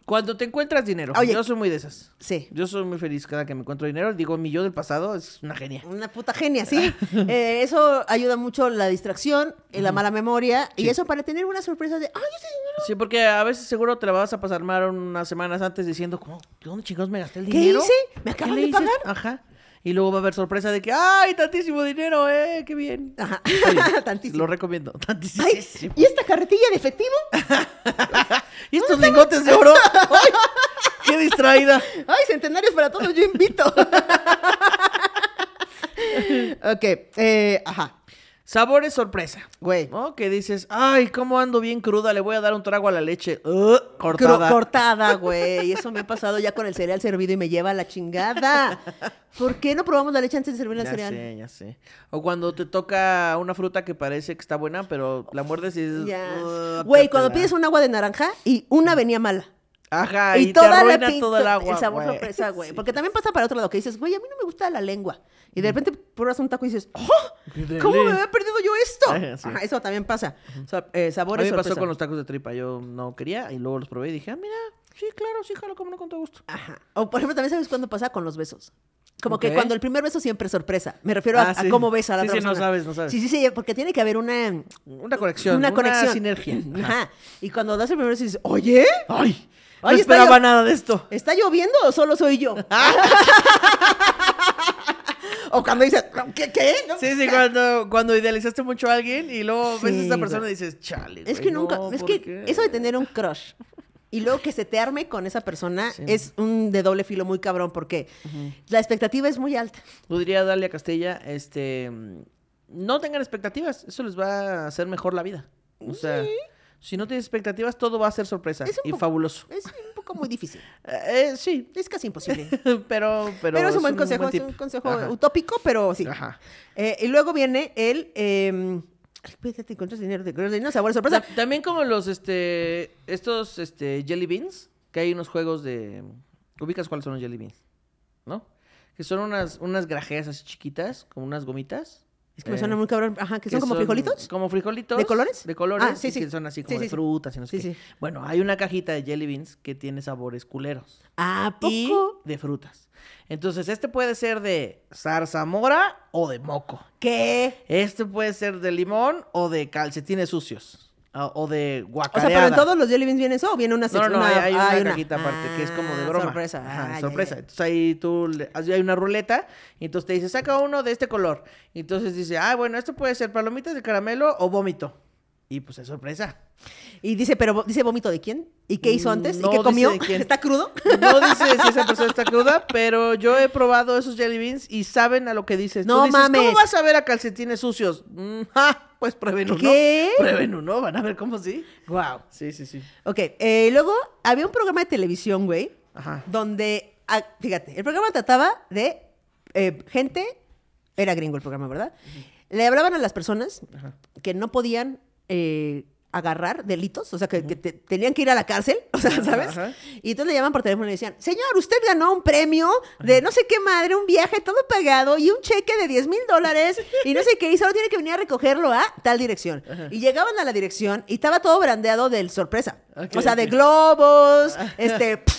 cuando te encuentras dinero, yo soy muy de esas. Sí. Yo soy muy feliz cada que me encuentro dinero. Digo, mi yo del pasado es una genia. Una puta genia, sí. Eh, eso ayuda mucho la distracción, eh, la mala memoria y eso para tener una sorpresa de, ¡ay, este dinero! Sí, porque a veces seguro te la vas a pasar mal unas semanas antes diciendo, ¿cómo? ¿Dónde chingados me gasté el dinero? ¿Qué hice? ¿Me acaban de pagar? Ajá. Y luego va a haber sorpresa de que, ¡ay, tantísimo dinero, eh! ¡Qué bien! Ajá. tantísimo. Lo recomiendo, tantísimo. ¿Y esta carretilla de efectivo? ¿Y estos lingotes de oro? ¡Qué distraída! ¡Ay, centenarios para todos! Yo invito. ok, eh, ajá. Sabores sorpresa. Güey. ¿No? Que dices, ay, cómo ando bien cruda, le voy a dar un trago a la leche. Uh, cortada. cortada, güey. Eso me ha pasado ya con el cereal servido y me lleva a la chingada. ¿Por qué no probamos la leche antes de servir el cereal? Ya sé, ya sé. O cuando te toca una fruta que parece que está buena, pero la muerdes y dices... Güey, cuando pides un agua de naranja y una venía mala. Ajá, y, toda te arruina la todo el agua. El sabor sorpresa, güey. Porque también pasa para otro lado que dices, güey, a mí no me gusta la lengua. Y de mm. repente pruebas un taco y dices, ¡oh! ¿Cómo me había perdido yo esto? eso también pasa. So, eh, a mí me pasó con los tacos de tripa. Yo no quería y luego los probé y dije, ah, mira, sí, claro, sí, jalo, como no, con todo gusto. Ajá. O por ejemplo, también sabes cuándo pasa con los besos. Como que cuando el primer beso siempre es sorpresa. Me refiero ah, a, cómo ves a la otra sí, persona. Sí, no sabes, no sabes. Sí, sí, sí, porque tiene que haber una... Una conexión. Una conexión. sinergia. Ajá. Y cuando das el primer beso dices, oye, ay, no esperaba nada de esto. ¿Está lloviendo o solo soy yo? Ah. o cuando dices, ¿qué? qué? Sí, sí, cuando, idealizaste mucho a alguien y luego ves a esa persona y dices, chale. Es que nunca, es que eso de tener un crush y luego que se te arme con esa persona es un de doble filo muy cabrón porque la expectativa es muy alta. Podría darle a Castella, este, no tengan expectativas, eso les va a hacer mejor la vida. Si no tienes expectativas, todo va a ser sorpresa y fabuloso. Es un poco muy difícil. Eh, eh, sí. Es casi imposible. pero, pero, pero, es un buen consejo, es un consejo utópico, pero sí. Ajá. Eh, y luego viene el... Eh, te encuentras dinero, te encuentras dinero, sabor sorpresa. también como los, este, estos, este, jelly beans, que hay unos juegos de... ¿Ubicas cuáles son los jelly beans? ¿No? Que son unas, unas grajeas así chiquitas, como unas gomitas. Es que me eh, suena muy cabrón. Ajá, que, son como frijolitos. Como frijolitos. ¿De colores? De colores. Ah, que son así como de frutas y no sé Bueno, hay una cajita de jelly beans que tiene sabores culeros. Ah, poco. de frutas. Entonces, este puede ser de mora o de moco. ¿Qué? Este puede ser de limón o de calcetines sucios. Ah, o, de guacareada. O sea, pero en todos los Jelly Beans viene eso o viene una sección. No, no, hay, una hay cajita aparte que es como de ah, broma. Sorpresa. Ah, sorpresa. Entonces ahí tú le, hay una ruleta y entonces te dice, saca uno de este color. Y entonces dice, ah, bueno, esto puede ser palomitas de caramelo o vómito. Y pues es sorpresa. Y dice, pero dice vómito de quién? ¿Y qué hizo antes? ¿Y qué comió? ¿Está crudo? No dice si esa persona está cruda, pero yo he probado esos jelly beans y saben a lo que dices. No Tú dices, mames. ¿Cómo vas a ver a calcetines sucios? Mm, pues prueben uno. ¿Qué? Prueben uno, van a ver cómo sí. Wow. Sí, sí, sí. Ok, eh, luego había un programa de televisión, güey, Ajá. donde, ah, fíjate, el programa trataba de eh, gente, era gringo el programa, ¿verdad? Le hablaban a las personas que no podían eh, agarrar delitos, o sea, que, tenían que ir a la cárcel, o sea, ¿sabes? Y entonces le llaman por teléfono y le decían, señor, usted ganó un premio de no sé qué madre, un viaje todo pagado y un cheque de 10 mil dólares y no sé qué, y solo tiene que venir a recogerlo a tal dirección. Y llegaban a la dirección y estaba todo brandeado del sorpresa, o sea, de globos, ah. este...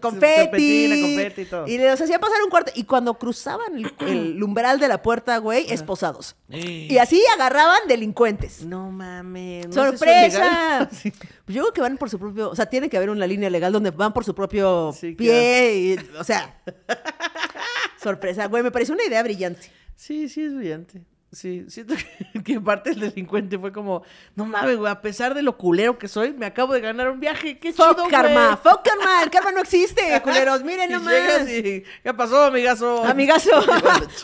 confeti. y, y hacía pasar un cuarto. Y cuando cruzaban el, umbral de la puerta, güey, esposados. Y así agarraban delincuentes. No mames. ¡Sorpresa! Pues yo creo que van por su propio. O sea, tiene que haber una línea legal donde van por su propio pie. o sea. sorpresa, güey. Me parece una idea brillante. Sí, sí, es brillante. Sí, siento que, en parte el delincuente fue como, no mames, güey, a pesar de lo culero que soy, me acabo de ganar un viaje, qué fuck chido, karma, güey. karma, el karma no existe, culeros, miren nomás. Y, ¿Qué pasó, amigazo? Amigazo.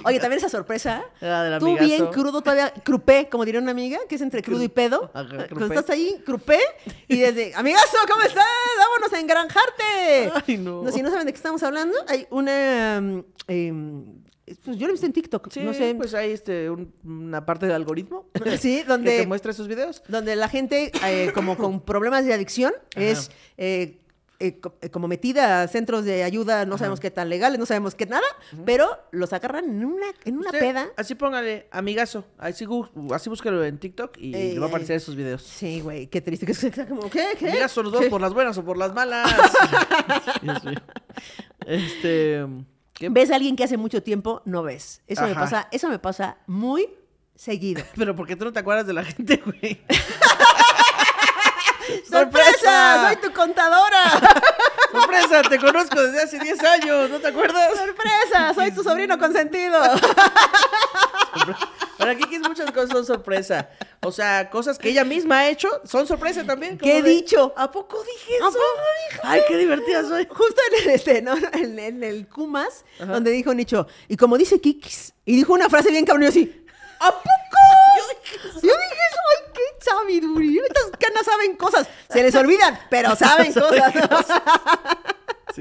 Oye, también esa sorpresa, ah, tú bien crudo todavía, crupé, como diría una amiga, que es entre crudo y pedo, Ajá, estás ahí, crupé, y desde, amigazo, ¿cómo estás? Vámonos a engranjarte. Ay, no. no si no saben de qué estamos hablando, hay una... Mm, em, eh, pues yo lo he visto en TikTok, sí, no sé. Pues hay este, una parte del algoritmo sí, donde, muestra esos videos. Donde la gente, eh, como con problemas de adicción, es eh, como metida a centros de ayuda, no sabemos qué tan legales, no sabemos qué nada, pero los agarran en una, en una peda. Así póngale, amigazo, así, así en TikTok y le va a aparecer esos videos. Sí, güey, qué triste que está Amigazo los dos por las buenas o por las malas. este... Ves a alguien que hace mucho tiempo no ves. Eso me pasa, eso me pasa muy seguido. Pero porque tú no te acuerdas de la gente, güey? ¡Sorpresa! ¡Soy tu contadora! ¡Sorpresa! Te conozco desde hace 10 años, ¿no te acuerdas? ¡Sorpresa! ¡Soy tu sobrino consentido! Para Kiki muchas cosas son sorpresa. O sea, cosas que ella misma ha hecho son sorpresa también. ¿Qué he dicho? ¿A poco dije eso? ¿A poco dije? Ay, qué divertida soy. Justo en el, este, en, el Kumas, donde dijo Nicho, y como dice Kikis, y dijo una frase bien cabrón, así, ¿a poco? Yo dije eso, ay, qué sabiduría. Estas canas saben cosas. Se les olvidan, pero saben cosas.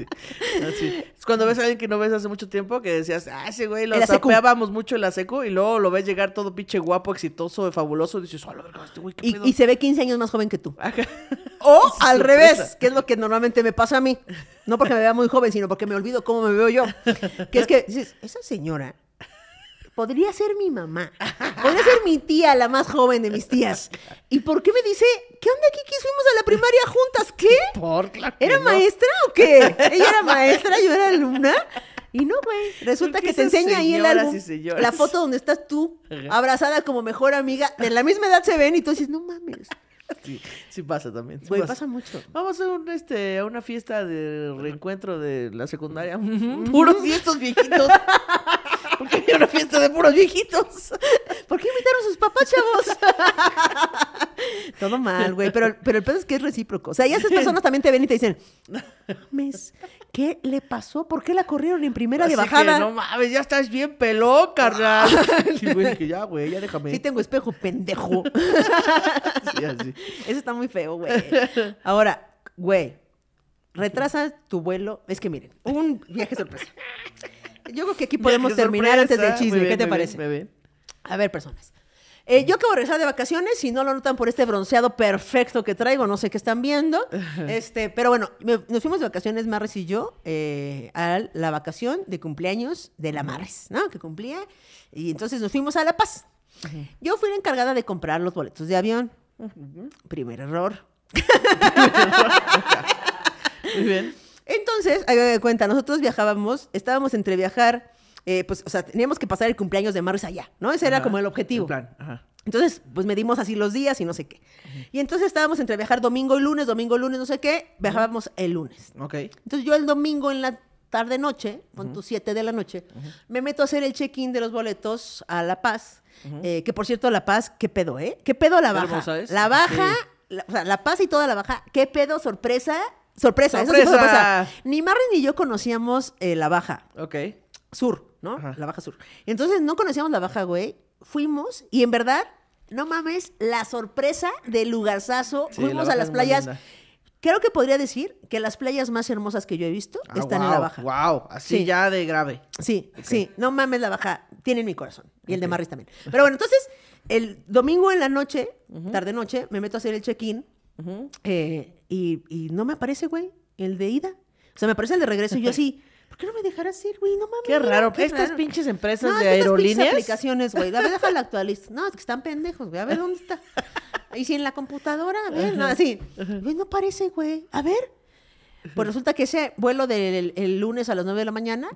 Es cuando ves a alguien que no ves hace mucho tiempo que decías, ah, ese güey lo sapeábamos mucho en la secu y luego lo ves llegar todo pinche guapo, exitoso, fabuloso y dices, este güey, Y, se ve 15 años más joven que tú. O al revés, que es lo que normalmente me pasa a mí. No porque me vea muy joven, sino porque me olvido cómo me veo yo. Que es que dices, esa señora podría ser mi mamá, podría ser mi tía, la más joven de mis tías. ¿Y por qué me dice, qué onda, Kiki? Fuimos a la primaria juntas, ¿qué? Por, claro ¿Era maestra o qué? Ella era maestra, yo era alumna. Y no, güey. Resulta que te enseña ahí el álbum, la foto donde estás tú, abrazada como mejor amiga. De la misma edad se ven y tú dices, no mames. Sí, sí pasa también. güey, pasa. mucho. Vamos a, un, este, a una fiesta de reencuentro de la secundaria. Puros y estos viejitos. ¿Por qué había una fiesta de puros viejitos? ¿Por qué invitaron a sus papás, chavos? Todo mal, güey. Pero, pero el pedo es que es recíproco. O sea, ya esas personas también te ven y te dicen, mes, ¿qué le pasó? ¿Por qué la corrieron en primera de bajada? Que no mames, ya estás bien peló, carnal. sí, güey, ya, güey, ya déjame. Sí tengo espejo, pendejo. sí, así. Eso está muy feo, güey. Ahora, güey, retrasa tu vuelo. Es que miren, un viaje sorpresa yo creo que aquí podemos terminar antes del chisme. ¿Qué te parece? A ver, personas. Eh, yo acabo de regresar de vacaciones, si no lo notan por este bronceado perfecto que traigo, no sé qué están viendo. este, pero bueno, nos fuimos de vacaciones, Marres y yo, eh, a la vacación de cumpleaños de la Marres, ¿no? Que cumplía. Y entonces nos fuimos a La Paz. Yo fui la encargada de comprar los boletos de avión. Primer error. Muy bien. Entonces, que de cuenta, nosotros viajábamos, estábamos entre viajar, eh, pues, o sea, teníamos que pasar el cumpleaños de Marcos allá, ¿no? Ese era como el objetivo. plan, ajá. Entonces, pues medimos así los días y no sé qué. Y entonces estábamos entre viajar domingo y lunes, domingo, lunes, no sé qué, viajábamos el lunes. Ok. Entonces yo el domingo en la tarde noche, con tus 7 de la noche, me meto a hacer el check-in de los boletos a La Paz, eh, que por cierto, La Paz, qué pedo, ¿eh? ¿Qué pedo la baja? La baja, o sea, La Paz y toda la baja, qué pedo, sorpresa, Sorpresa, eso sí sorpresa. Ni Marry ni yo conocíamos eh, la baja. Ok. Sur, ¿no? La baja sur. Entonces no conocíamos la baja, güey. Fuimos y en verdad, no mames, la sorpresa del lugarzazo. Fuimos a las playas. Creo que podría decir que las playas más hermosas que yo he visto ah, están en la baja. Wow, así ya de grave. Sí, sí, no mames la baja, tiene mi corazón y el de Marris también. Pero bueno, entonces el domingo en la noche, tarde noche, me meto a hacer el check-in eh, y, y, no me aparece, güey, el de ida. O sea, me aparece el de regreso y yo así, ¿por qué no me dejaras ir, güey? No mames. Qué raro, estas pinches empresas de aerolíneas. aplicaciones, güey. A ver, déjala actualizar. No, es que están pendejos, güey. A ver, ¿dónde está? Y si en la computadora, a ver, no, así. Güey, no aparece, güey. A ver. Pues resulta que ese vuelo del lunes a las 9 de la mañana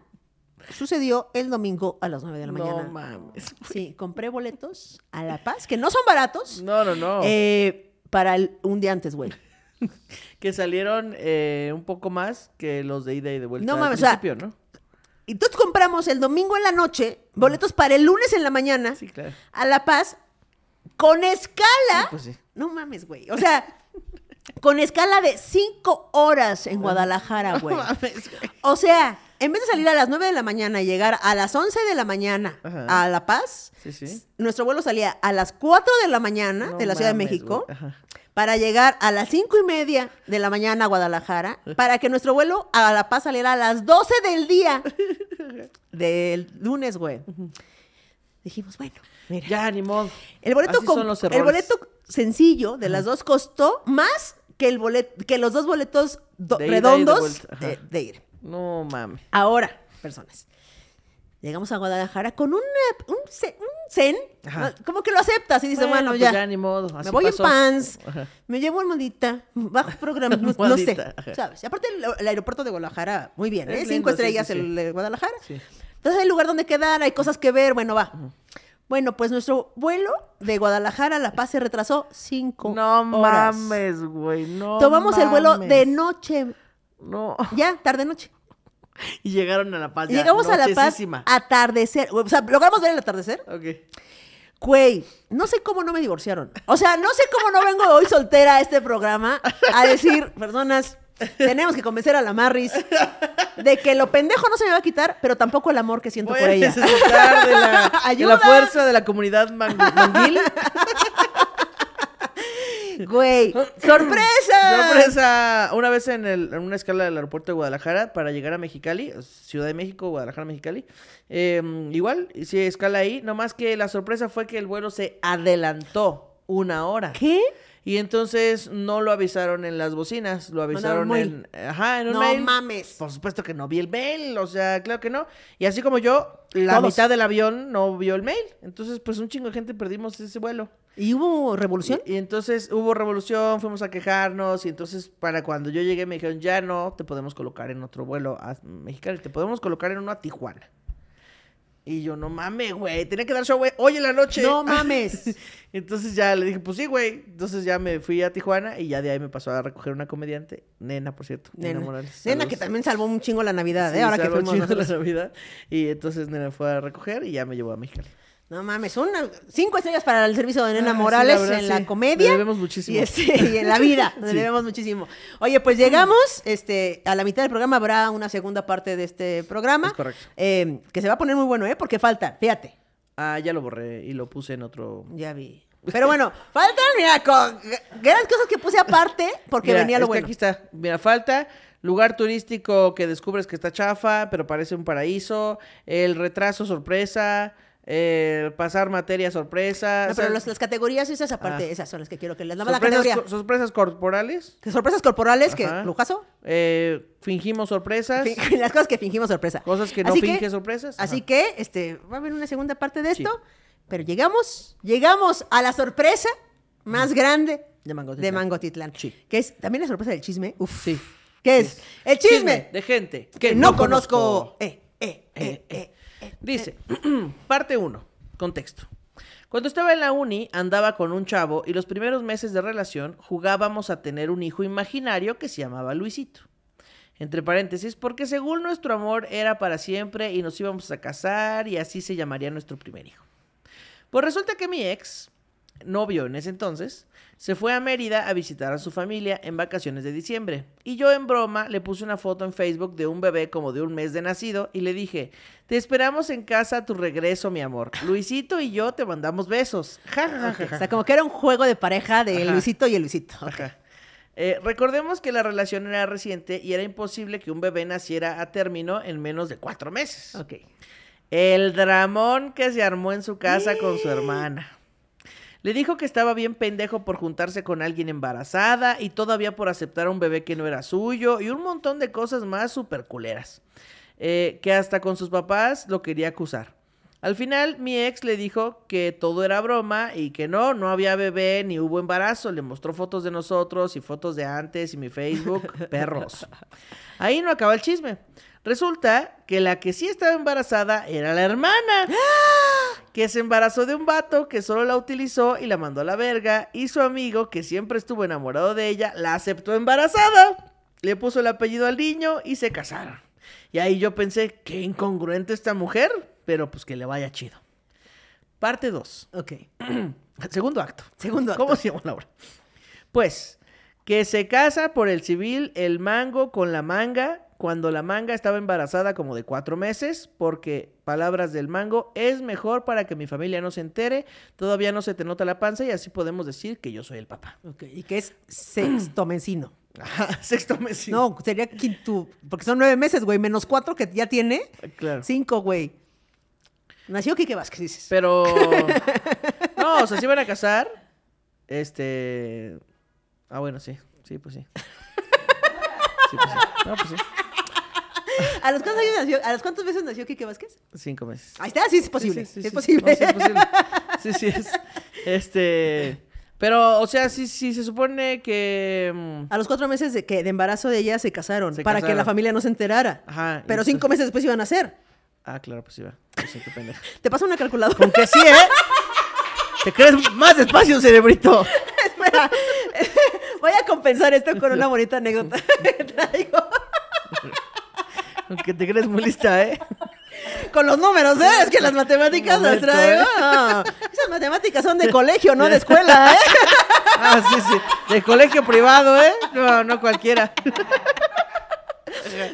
sucedió el domingo a las nueve de la mañana. No mames. Sí, compré boletos a La Paz, que no son baratos. No, no, no. Eh para un día antes, güey. que salieron eh, un poco más que los de ida y de vuelta. No mames, principio, ¿no? Y todos compramos el domingo en la noche boletos para el lunes en la mañana a La Paz con escala. Pues no mames, güey. O sea, con escala de cinco horas en ah. Guadalajara, güey. No mames, güey. O sea, en vez de salir a las 9 de la mañana y llegar a las 11 de la mañana a La Paz, nuestro vuelo salía a las 4 de la mañana de la Ciudad de México para llegar a las 5 y media de la mañana a Guadalajara, para que nuestro vuelo a La Paz saliera a las 12 del día del lunes, güey. Dijimos, bueno, Ya, ni modo. El boleto, con, el boleto sencillo de las dos costó más que, el que los dos boletos redondos de ir. No mames. Ahora, personas. Llegamos a Guadalajara con un, un zen. ¿Cómo que lo aceptas y dices, bueno, pues ya. ya ni modo. me voy en pants, me llevo almohadita, bajo programa, no, sé. ¿Sabes? aparte, el, aeropuerto de Guadalajara, muy bien, ¿eh? Cinco estrellas el de Guadalajara. Sí. Entonces, hay lugar donde quedar, hay cosas que ver, bueno, va. Bueno, pues nuestro vuelo de Guadalajara a La Paz se retrasó cinco No mames, güey. No Tomamos el vuelo de noche no. Ya, tarde noche. Y llegaron a La Paz. Llegamos a La Paz atardecer. O sea, logramos ver el atardecer. Ok. Güey, no sé cómo no me divorciaron. O sea, no sé cómo no vengo hoy soltera a este programa a decir, personas, tenemos que convencer a la Marris de que lo pendejo no se me va a quitar, pero tampoco el amor que siento por ella. de la, de la fuerza de la comunidad manguil Güey, sorpresa. Sorpresa. Una vez en, una escala del aeropuerto de Guadalajara para llegar a Mexicali, Ciudad de México, Guadalajara, Mexicali. Eh, igual, hice escala ahí. Nomás que la sorpresa fue que el vuelo se adelantó una hora. ¿Qué? Y entonces no lo avisaron en las bocinas, lo avisaron en, ajá, un no mames. Por supuesto que no vi el mail, o sea, claro que no. Y así como yo, la mitad del avión no vio el mail. Entonces, pues un chingo de gente perdimos ese vuelo. ¿Y hubo revolución? Y, entonces hubo revolución, fuimos a quejarnos y entonces para cuando yo llegué me dijeron, ya no, te podemos colocar en otro vuelo a Mexicali, te podemos colocar en uno a Tijuana. Y yo, no mames, güey, tenía que dar show, güey, hoy en la noche. No mames. entonces ya le dije, pues sí, güey. Entonces ya me fui a Tijuana y ya de ahí me pasó a recoger una comediante, nena, por cierto. Nena, Morales. Nena que también salvó un chingo la Navidad, ¿eh? Ahora que fuimos chingo la Navidad. Y entonces nena fue a recoger y ya me llevó a Mexicali. No mames, son cinco estrellas para el servicio de Nena Morales en la comedia. Le debemos muchísimo. Y, este, en la vida, le debemos muchísimo. Oye, pues mm. llegamos este, a la mitad del programa, habrá una segunda parte de este programa. correcto. Em, que se va a poner muy bueno, ¿eh? Porque falta, fíjate. Ah, ya lo borré y lo puse en otro. Ya vi. Pero bueno, faltan, mira, con, grandes cosas que puse aparte porque venía lo bueno. aquí está, mira, falta lugar turístico que descubres que está chafa, pero parece un paraíso, el retraso sorpresa, eh, pasar materia sorpresa. No, pero las categorías esas aparte, ah. esas son las que quiero que les damos la categoría. sorpresas corporales. ¿Sorpresas corporales? que ¿Lujazo? Eh, fingimos sorpresas. las cosas que fingimos sorpresas Cosas que no así sorpresas. Así que, este, va a haber una segunda parte de esto. Pero llegamos, llegamos a la sorpresa más grande de Mangotitlán. De Que es también la sorpresa del chisme. Uf. Sí. ¿Qué es? El chisme, de gente que, no, conozco. conozco. Eh, eh, eh, eh. eh. Este Dice, parte 1, contexto. Cuando estaba en la uni, andaba con un chavo y los primeros meses de relación jugábamos a tener un hijo imaginario que se llamaba Luisito. Entre paréntesis, porque según nuestro amor era para siempre y nos íbamos a casar y así se llamaría nuestro primer hijo. Pues resulta que mi ex novio en ese entonces, se fue a Mérida a visitar a su familia en vacaciones de diciembre. Y yo en broma le puse una foto en Facebook de un bebé como de un mes de nacido y le dije, te esperamos en casa a tu regreso, mi amor. Luisito y yo te mandamos besos. o sea, como que era un juego de pareja de Luisito y el Luisito. Eh, recordemos que la relación era reciente y era imposible que un bebé naciera a término en menos de cuatro meses. Ok. El dramón que se armó en su casa con su hermana. Le dijo que estaba bien pendejo por juntarse con alguien embarazada y todavía por aceptar a un bebé que no era suyo y un montón de cosas más super culeras. Eh, que hasta con sus papás lo quería acusar. Al final, mi ex le dijo que todo era broma y que no, no había bebé ni hubo embarazo. Le mostró fotos de nosotros y fotos de antes y mi Facebook, perros. Ahí no acaba el chisme. Resulta que la que sí estaba embarazada era la hermana. ¡Ah! que se embarazó de un vato que solo la utilizó y la mandó a la verga, y su amigo, que siempre estuvo enamorado de ella, la aceptó embarazada, le puso el apellido al niño y se casaron. Y ahí yo pensé, qué incongruente esta mujer, pero pues que le vaya chido. Parte 2. Ok. Segundo acto. Segundo acto. ¿Cómo se llama la obra? Pues que se casa por el civil el mango con la manga cuando la manga estaba embarazada como de cuatro meses, porque, palabras del mango, es mejor para que mi familia no se entere, todavía no se te nota la panza y así podemos decir que yo soy el papá. Y que es sexto mencino. Ajá, mencino. No, sería quinto, porque son nueve meses, güey, menos cuatro que ya tiene. Claro. Cinco, güey. Nació Quique Vázquez, dices. Pero... no, o sea, se iban a casar, este Ah, bueno, sí. Sí, pues sí. Sí, pues sí. No, pues sí. ¿A los cuántos años nació? ¿A los cuántos meses nació Quique Vázquez? Cinco meses. Ahí está, sí es posible. Sí, sí, es posible. sí, Sí, es. Este. Pero, o sea, sí, sí se supone que. Mm, a los cuatro meses de, que, de embarazo de ella se casaron para que la familia no se enterara. Ajá. Pero cinco meses después iban a hacer. Ah, claro, pues iba. Pues, qué pendeja. Te pasa una calculadora. Con que sí, ¿eh? Te crees más despacio, cerebrito. Espera. Voy a compensar esto con una bonita anécdota que traigo. Aunque te crees muy lista, ¿eh? Con los números, ¿eh? Es que las matemáticas las traigo. ¿eh? Ah, esas matemáticas son de colegio, no de escuela, ¿eh? Ah, sí, sí. De colegio privado, ¿eh? No, no cualquiera.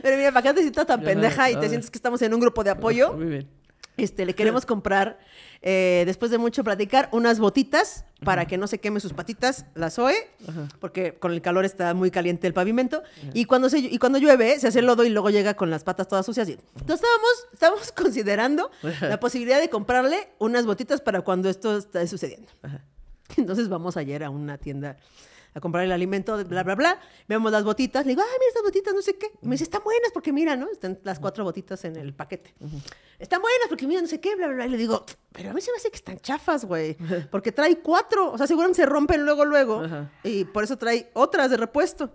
Pero mira, ¿para qué te sientas tan pendeja y te sientes que estamos en un grupo de apoyo? Muy bien. Este, le queremos comprar, eh, después de mucho platicar, unas botitas para que no se queme sus patitas, las OE, porque con el calor está muy caliente el pavimento. Y cuando, se, y cuando llueve, se hace el lodo y luego llega con las patas todas sucias. Entonces estábamos, considerando la posibilidad de comprarle unas botitas para cuando esto esté sucediendo. Entonces vamos ayer a una tienda a comprar el alimento, bla, bla, bla. Vemos las botitas, le digo, ay, mira estas botitas, no sé qué. me dice, están buenas porque mira, ¿no? Están las cuatro botitas en el paquete. Están buenas porque mira, no sé qué, bla, bla, bla. Y le digo, pero a mí se me hace que están chafas, güey. Porque trae cuatro, o sea, seguramente se rompen luego, luego. Y por eso trae otras de repuesto.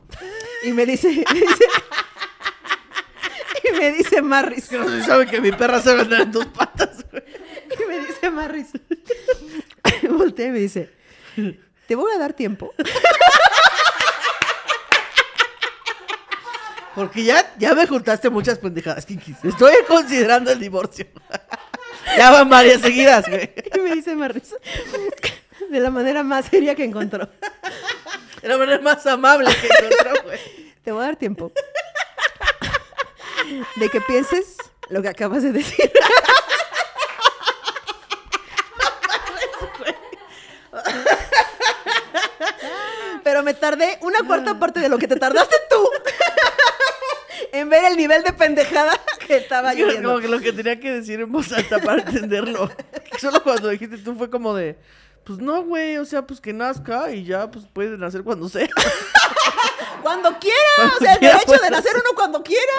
Y me dice, me dice y me dice Marris. no que mi perra se va a andar en dos patas, güey. Y me dice Marris. Voltea y me dice, te voy a dar tiempo. Porque ya, ya me juntaste muchas pendejadas, Estoy considerando el divorcio. ya van varias seguidas, güey. Y me dice Marisa. De la manera más seria que encontró. De la manera más amable que encontró, güey. Te voy a dar tiempo. De que pienses lo que acabas de decir. me tardé una cuarta ah. parte de lo que te tardaste tú en ver el nivel de pendejada que estaba yo. Como que lo que tenía que decir en voz alta para entenderlo. Solo cuando dijiste tú fue como de, pues no, güey, o sea, pues que nazca y ya, pues puede nacer cuando sea. cuando quiera, o sea, el derecho de nacer uno cuando quiera.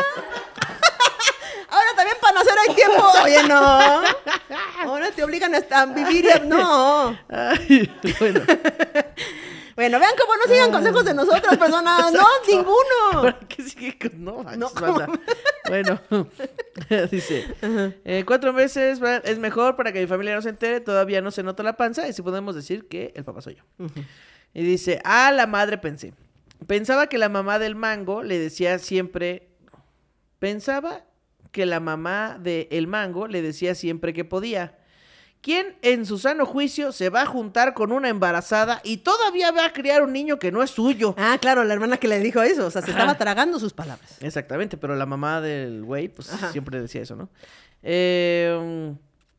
Ahora también para nacer hay tiempo. Oye, no. Ahora te obligan a vivir. Y... No. Ay, bueno. Bueno, vean cómo no sigan consejos de nosotros, personas. No, ninguno. qué sigue no? no bueno, dice: eh, Cuatro meses es mejor para que mi familia no se entere. Todavía no se nota la panza. Y si podemos decir que el papá soy yo. Y dice: A la madre pensé. Pensaba que la mamá del mango le decía siempre. Pensaba que la mamá del mango le decía siempre que podía. ¿Quién en su sano juicio se va a juntar con una embarazada y todavía va a criar un niño que no es suyo? Ah, claro, la hermana que le dijo eso, o sea, se estaba tragando sus palabras. Exactamente, pero la mamá del güey, pues siempre decía eso, ¿no? Eh,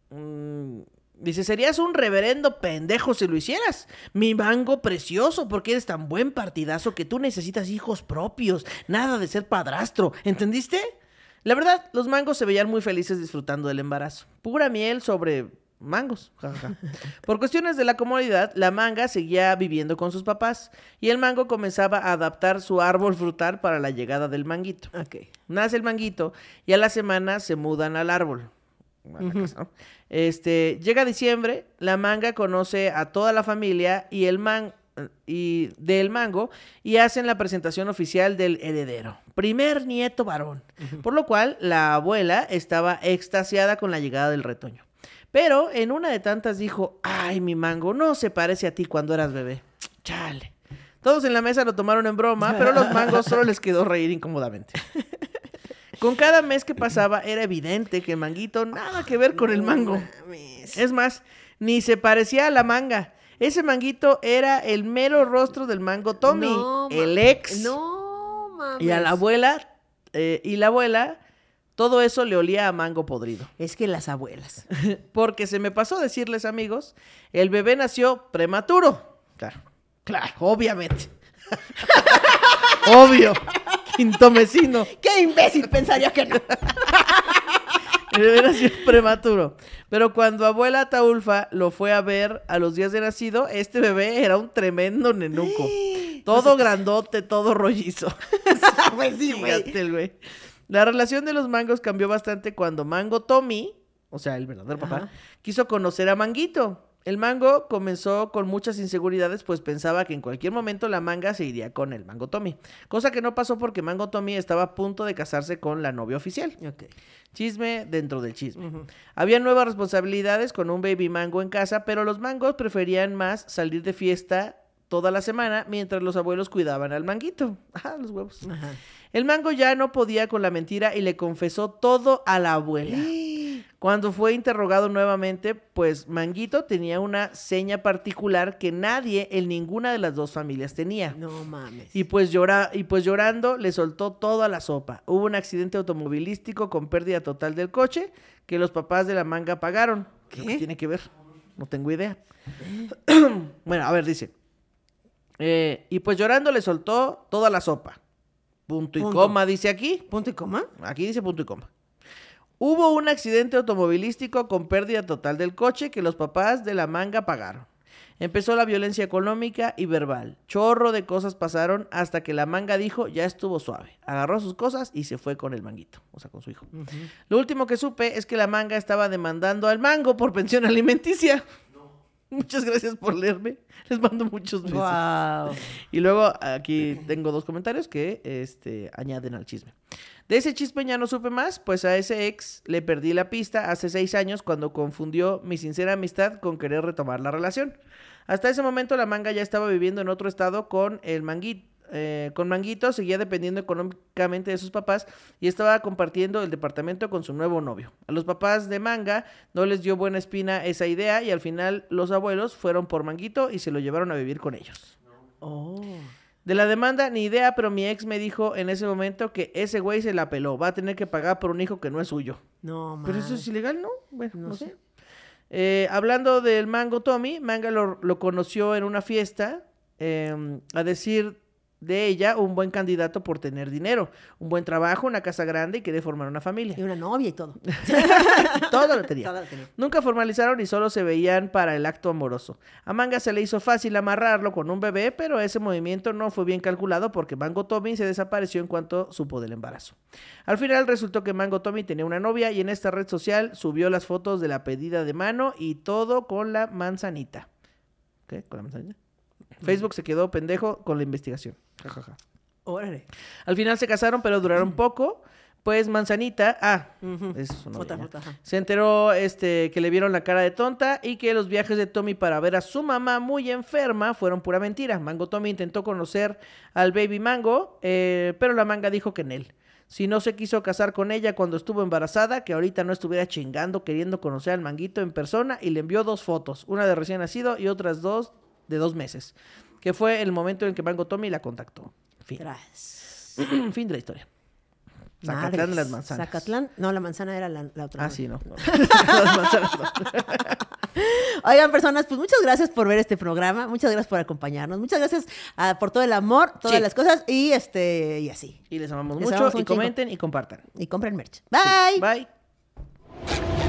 mm, dice, serías un reverendo pendejo si lo hicieras. Mi mango precioso, porque eres tan buen partidazo que tú necesitas hijos propios, nada de ser padrastro, ¿entendiste? La verdad, los mangos se veían muy felices disfrutando del embarazo. Pura miel sobre mangos. Por cuestiones de la comodidad, la manga seguía viviendo con sus papás y el mango comenzaba a adaptar su árbol frutal para la llegada del manguito. Nace el manguito y a la semana se mudan al árbol. Pues, este, llega diciembre, la manga conoce a toda la familia y el man y del mango y hacen la presentación oficial del heredero, primer nieto varón, por lo cual la abuela estaba extasiada con la llegada del retoño. Pero en una de tantas dijo, ay, mi mango, no se parece a ti cuando eras bebé. Chale. Todos en la mesa lo tomaron en broma, pero los mangos solo les quedó reír incómodamente. Con cada mes que pasaba era evidente que el manguito nada que ver con el mango. Es más, ni se parecía a la manga. Ese manguito era el mero rostro del mango Tommy, el ex. No, mames. Y a la abuela, eh, y la abuela todo eso le olía a mango podrido. Es que las abuelas. Porque se me pasó decirles, amigos, el bebé nació prematuro. Claro, claro, obviamente. Obvio. Quintomecino. Qué imbécil pensaría que no. El bebé nació prematuro. Pero cuando abuela Taulfa lo fue a ver a los días de nacido, este bebé era un tremendo nenuco. Todo pues grandote, todo rollizo. pues sí, güey. La relación de los mangos cambió bastante cuando Mango Tommy, o sea, el verdadero papá, quiso conocer a Manguito. El mango comenzó con muchas inseguridades, pues pensaba que en cualquier momento la manga se iría con el mango Tommy. Cosa que no pasó porque mango Tommy estaba a punto de casarse con la novia oficial. Chisme dentro del chisme. Había nuevas responsabilidades con un baby mango en casa, pero los mangos preferían más salir de fiesta toda la semana mientras los abuelos cuidaban al manguito. los huevos. El mango ya no podía con la mentira y le confesó todo a la abuela. Cuando fue interrogado nuevamente, pues Manguito tenía una seña particular que nadie en ninguna de las dos familias tenía. No mames. Y pues, y pues llorando le soltó toda la sopa. Hubo un accidente automovilístico con pérdida total del coche que los papás de la manga pagaron. ¿Qué tiene que ver? No tengo idea. ¿Eh? bueno, a ver, dice. Eh, y pues llorando le soltó toda la sopa. Punto y coma dice aquí. ¿Punto y coma? Aquí dice punto y coma. Hubo un accidente automovilístico con pérdida total del coche que los papás de la manga pagaron. Empezó la violencia económica y verbal. Chorro de cosas pasaron hasta que la manga dijo, ya estuvo suave. Agarró sus cosas y se fue con el manguito, o sea, con su hijo. Lo último que supe es que la manga estaba demandando al mango por pensión alimenticia. Muchas gracias por leerme. Les mando muchos besos. Y luego aquí tengo dos comentarios que este, añaden al chisme. De ese chisme ya no supe más, pues a ese ex le perdí la pista hace seis años cuando confundió mi sincera amistad con querer retomar la relación. Hasta ese momento la manga ya estaba viviendo en otro estado con el manguito eh, con Manguito seguía dependiendo económicamente de sus papás y estaba compartiendo el departamento con su nuevo novio. A los papás de Manga no les dio buena espina esa idea y al final los abuelos fueron por Manguito y se lo llevaron a vivir con ellos. Oh. De la demanda, ni idea, pero mi ex me dijo en ese momento que ese güey se la peló. Va a tener que pagar por un hijo que no es suyo. No, man. Pero eso es ilegal, ¿no? Bueno, no, sé. Eh, hablando del mango Tommy, Manga lo, conoció en una fiesta. Em, a decir de ella un buen candidato por tener dinero, un buen trabajo, una casa grande y querer formar una familia. Y una novia y todo. todo, lo tenía. Nunca formalizaron y solo se veían para el acto amoroso. A Manga se le hizo fácil amarrarlo con un bebé, pero ese movimiento no fue bien calculado porque Mango Tommy se desapareció en cuanto supo del embarazo. Al final resultó que Mango Tommy tenía una novia y en esta red social subió las fotos de la pedida de mano y todo con la manzanita. ¿Qué? ¿Con la manzanita? Facebook se quedó pendejo con la investigación. Jajaja. Órale. Al final se casaron, pero duraron poco. Pues Manzanita, ah, es su se enteró este, que le vieron la cara de tonta y que los viajes de Tommy para ver a su mamá muy enferma fueron pura mentira. Mango Tommy intentó conocer al baby Mango, eh, pero la manga dijo que en él. Si no se quiso casar con ella cuando estuvo embarazada, que ahorita no estuviera chingando queriendo conocer al manguito en persona y le envió dos fotos, una de recién nacido y otras dos de dos meses, que fue el momento en el que Mango Tommy la contactó. Fin. fin de la historia. Zacatlán las manzanas. Zacatlán, no, la manzana era la, otra. Ah, sí, no. las manzanas Oigan, personas, pues muchas gracias por ver este programa, muchas gracias por acompañarnos, muchas gracias ah, por todo el amor, todas las cosas y este y así. Y les amamos mucho y comenten y compartan. Y compren merch. Bye. Bye.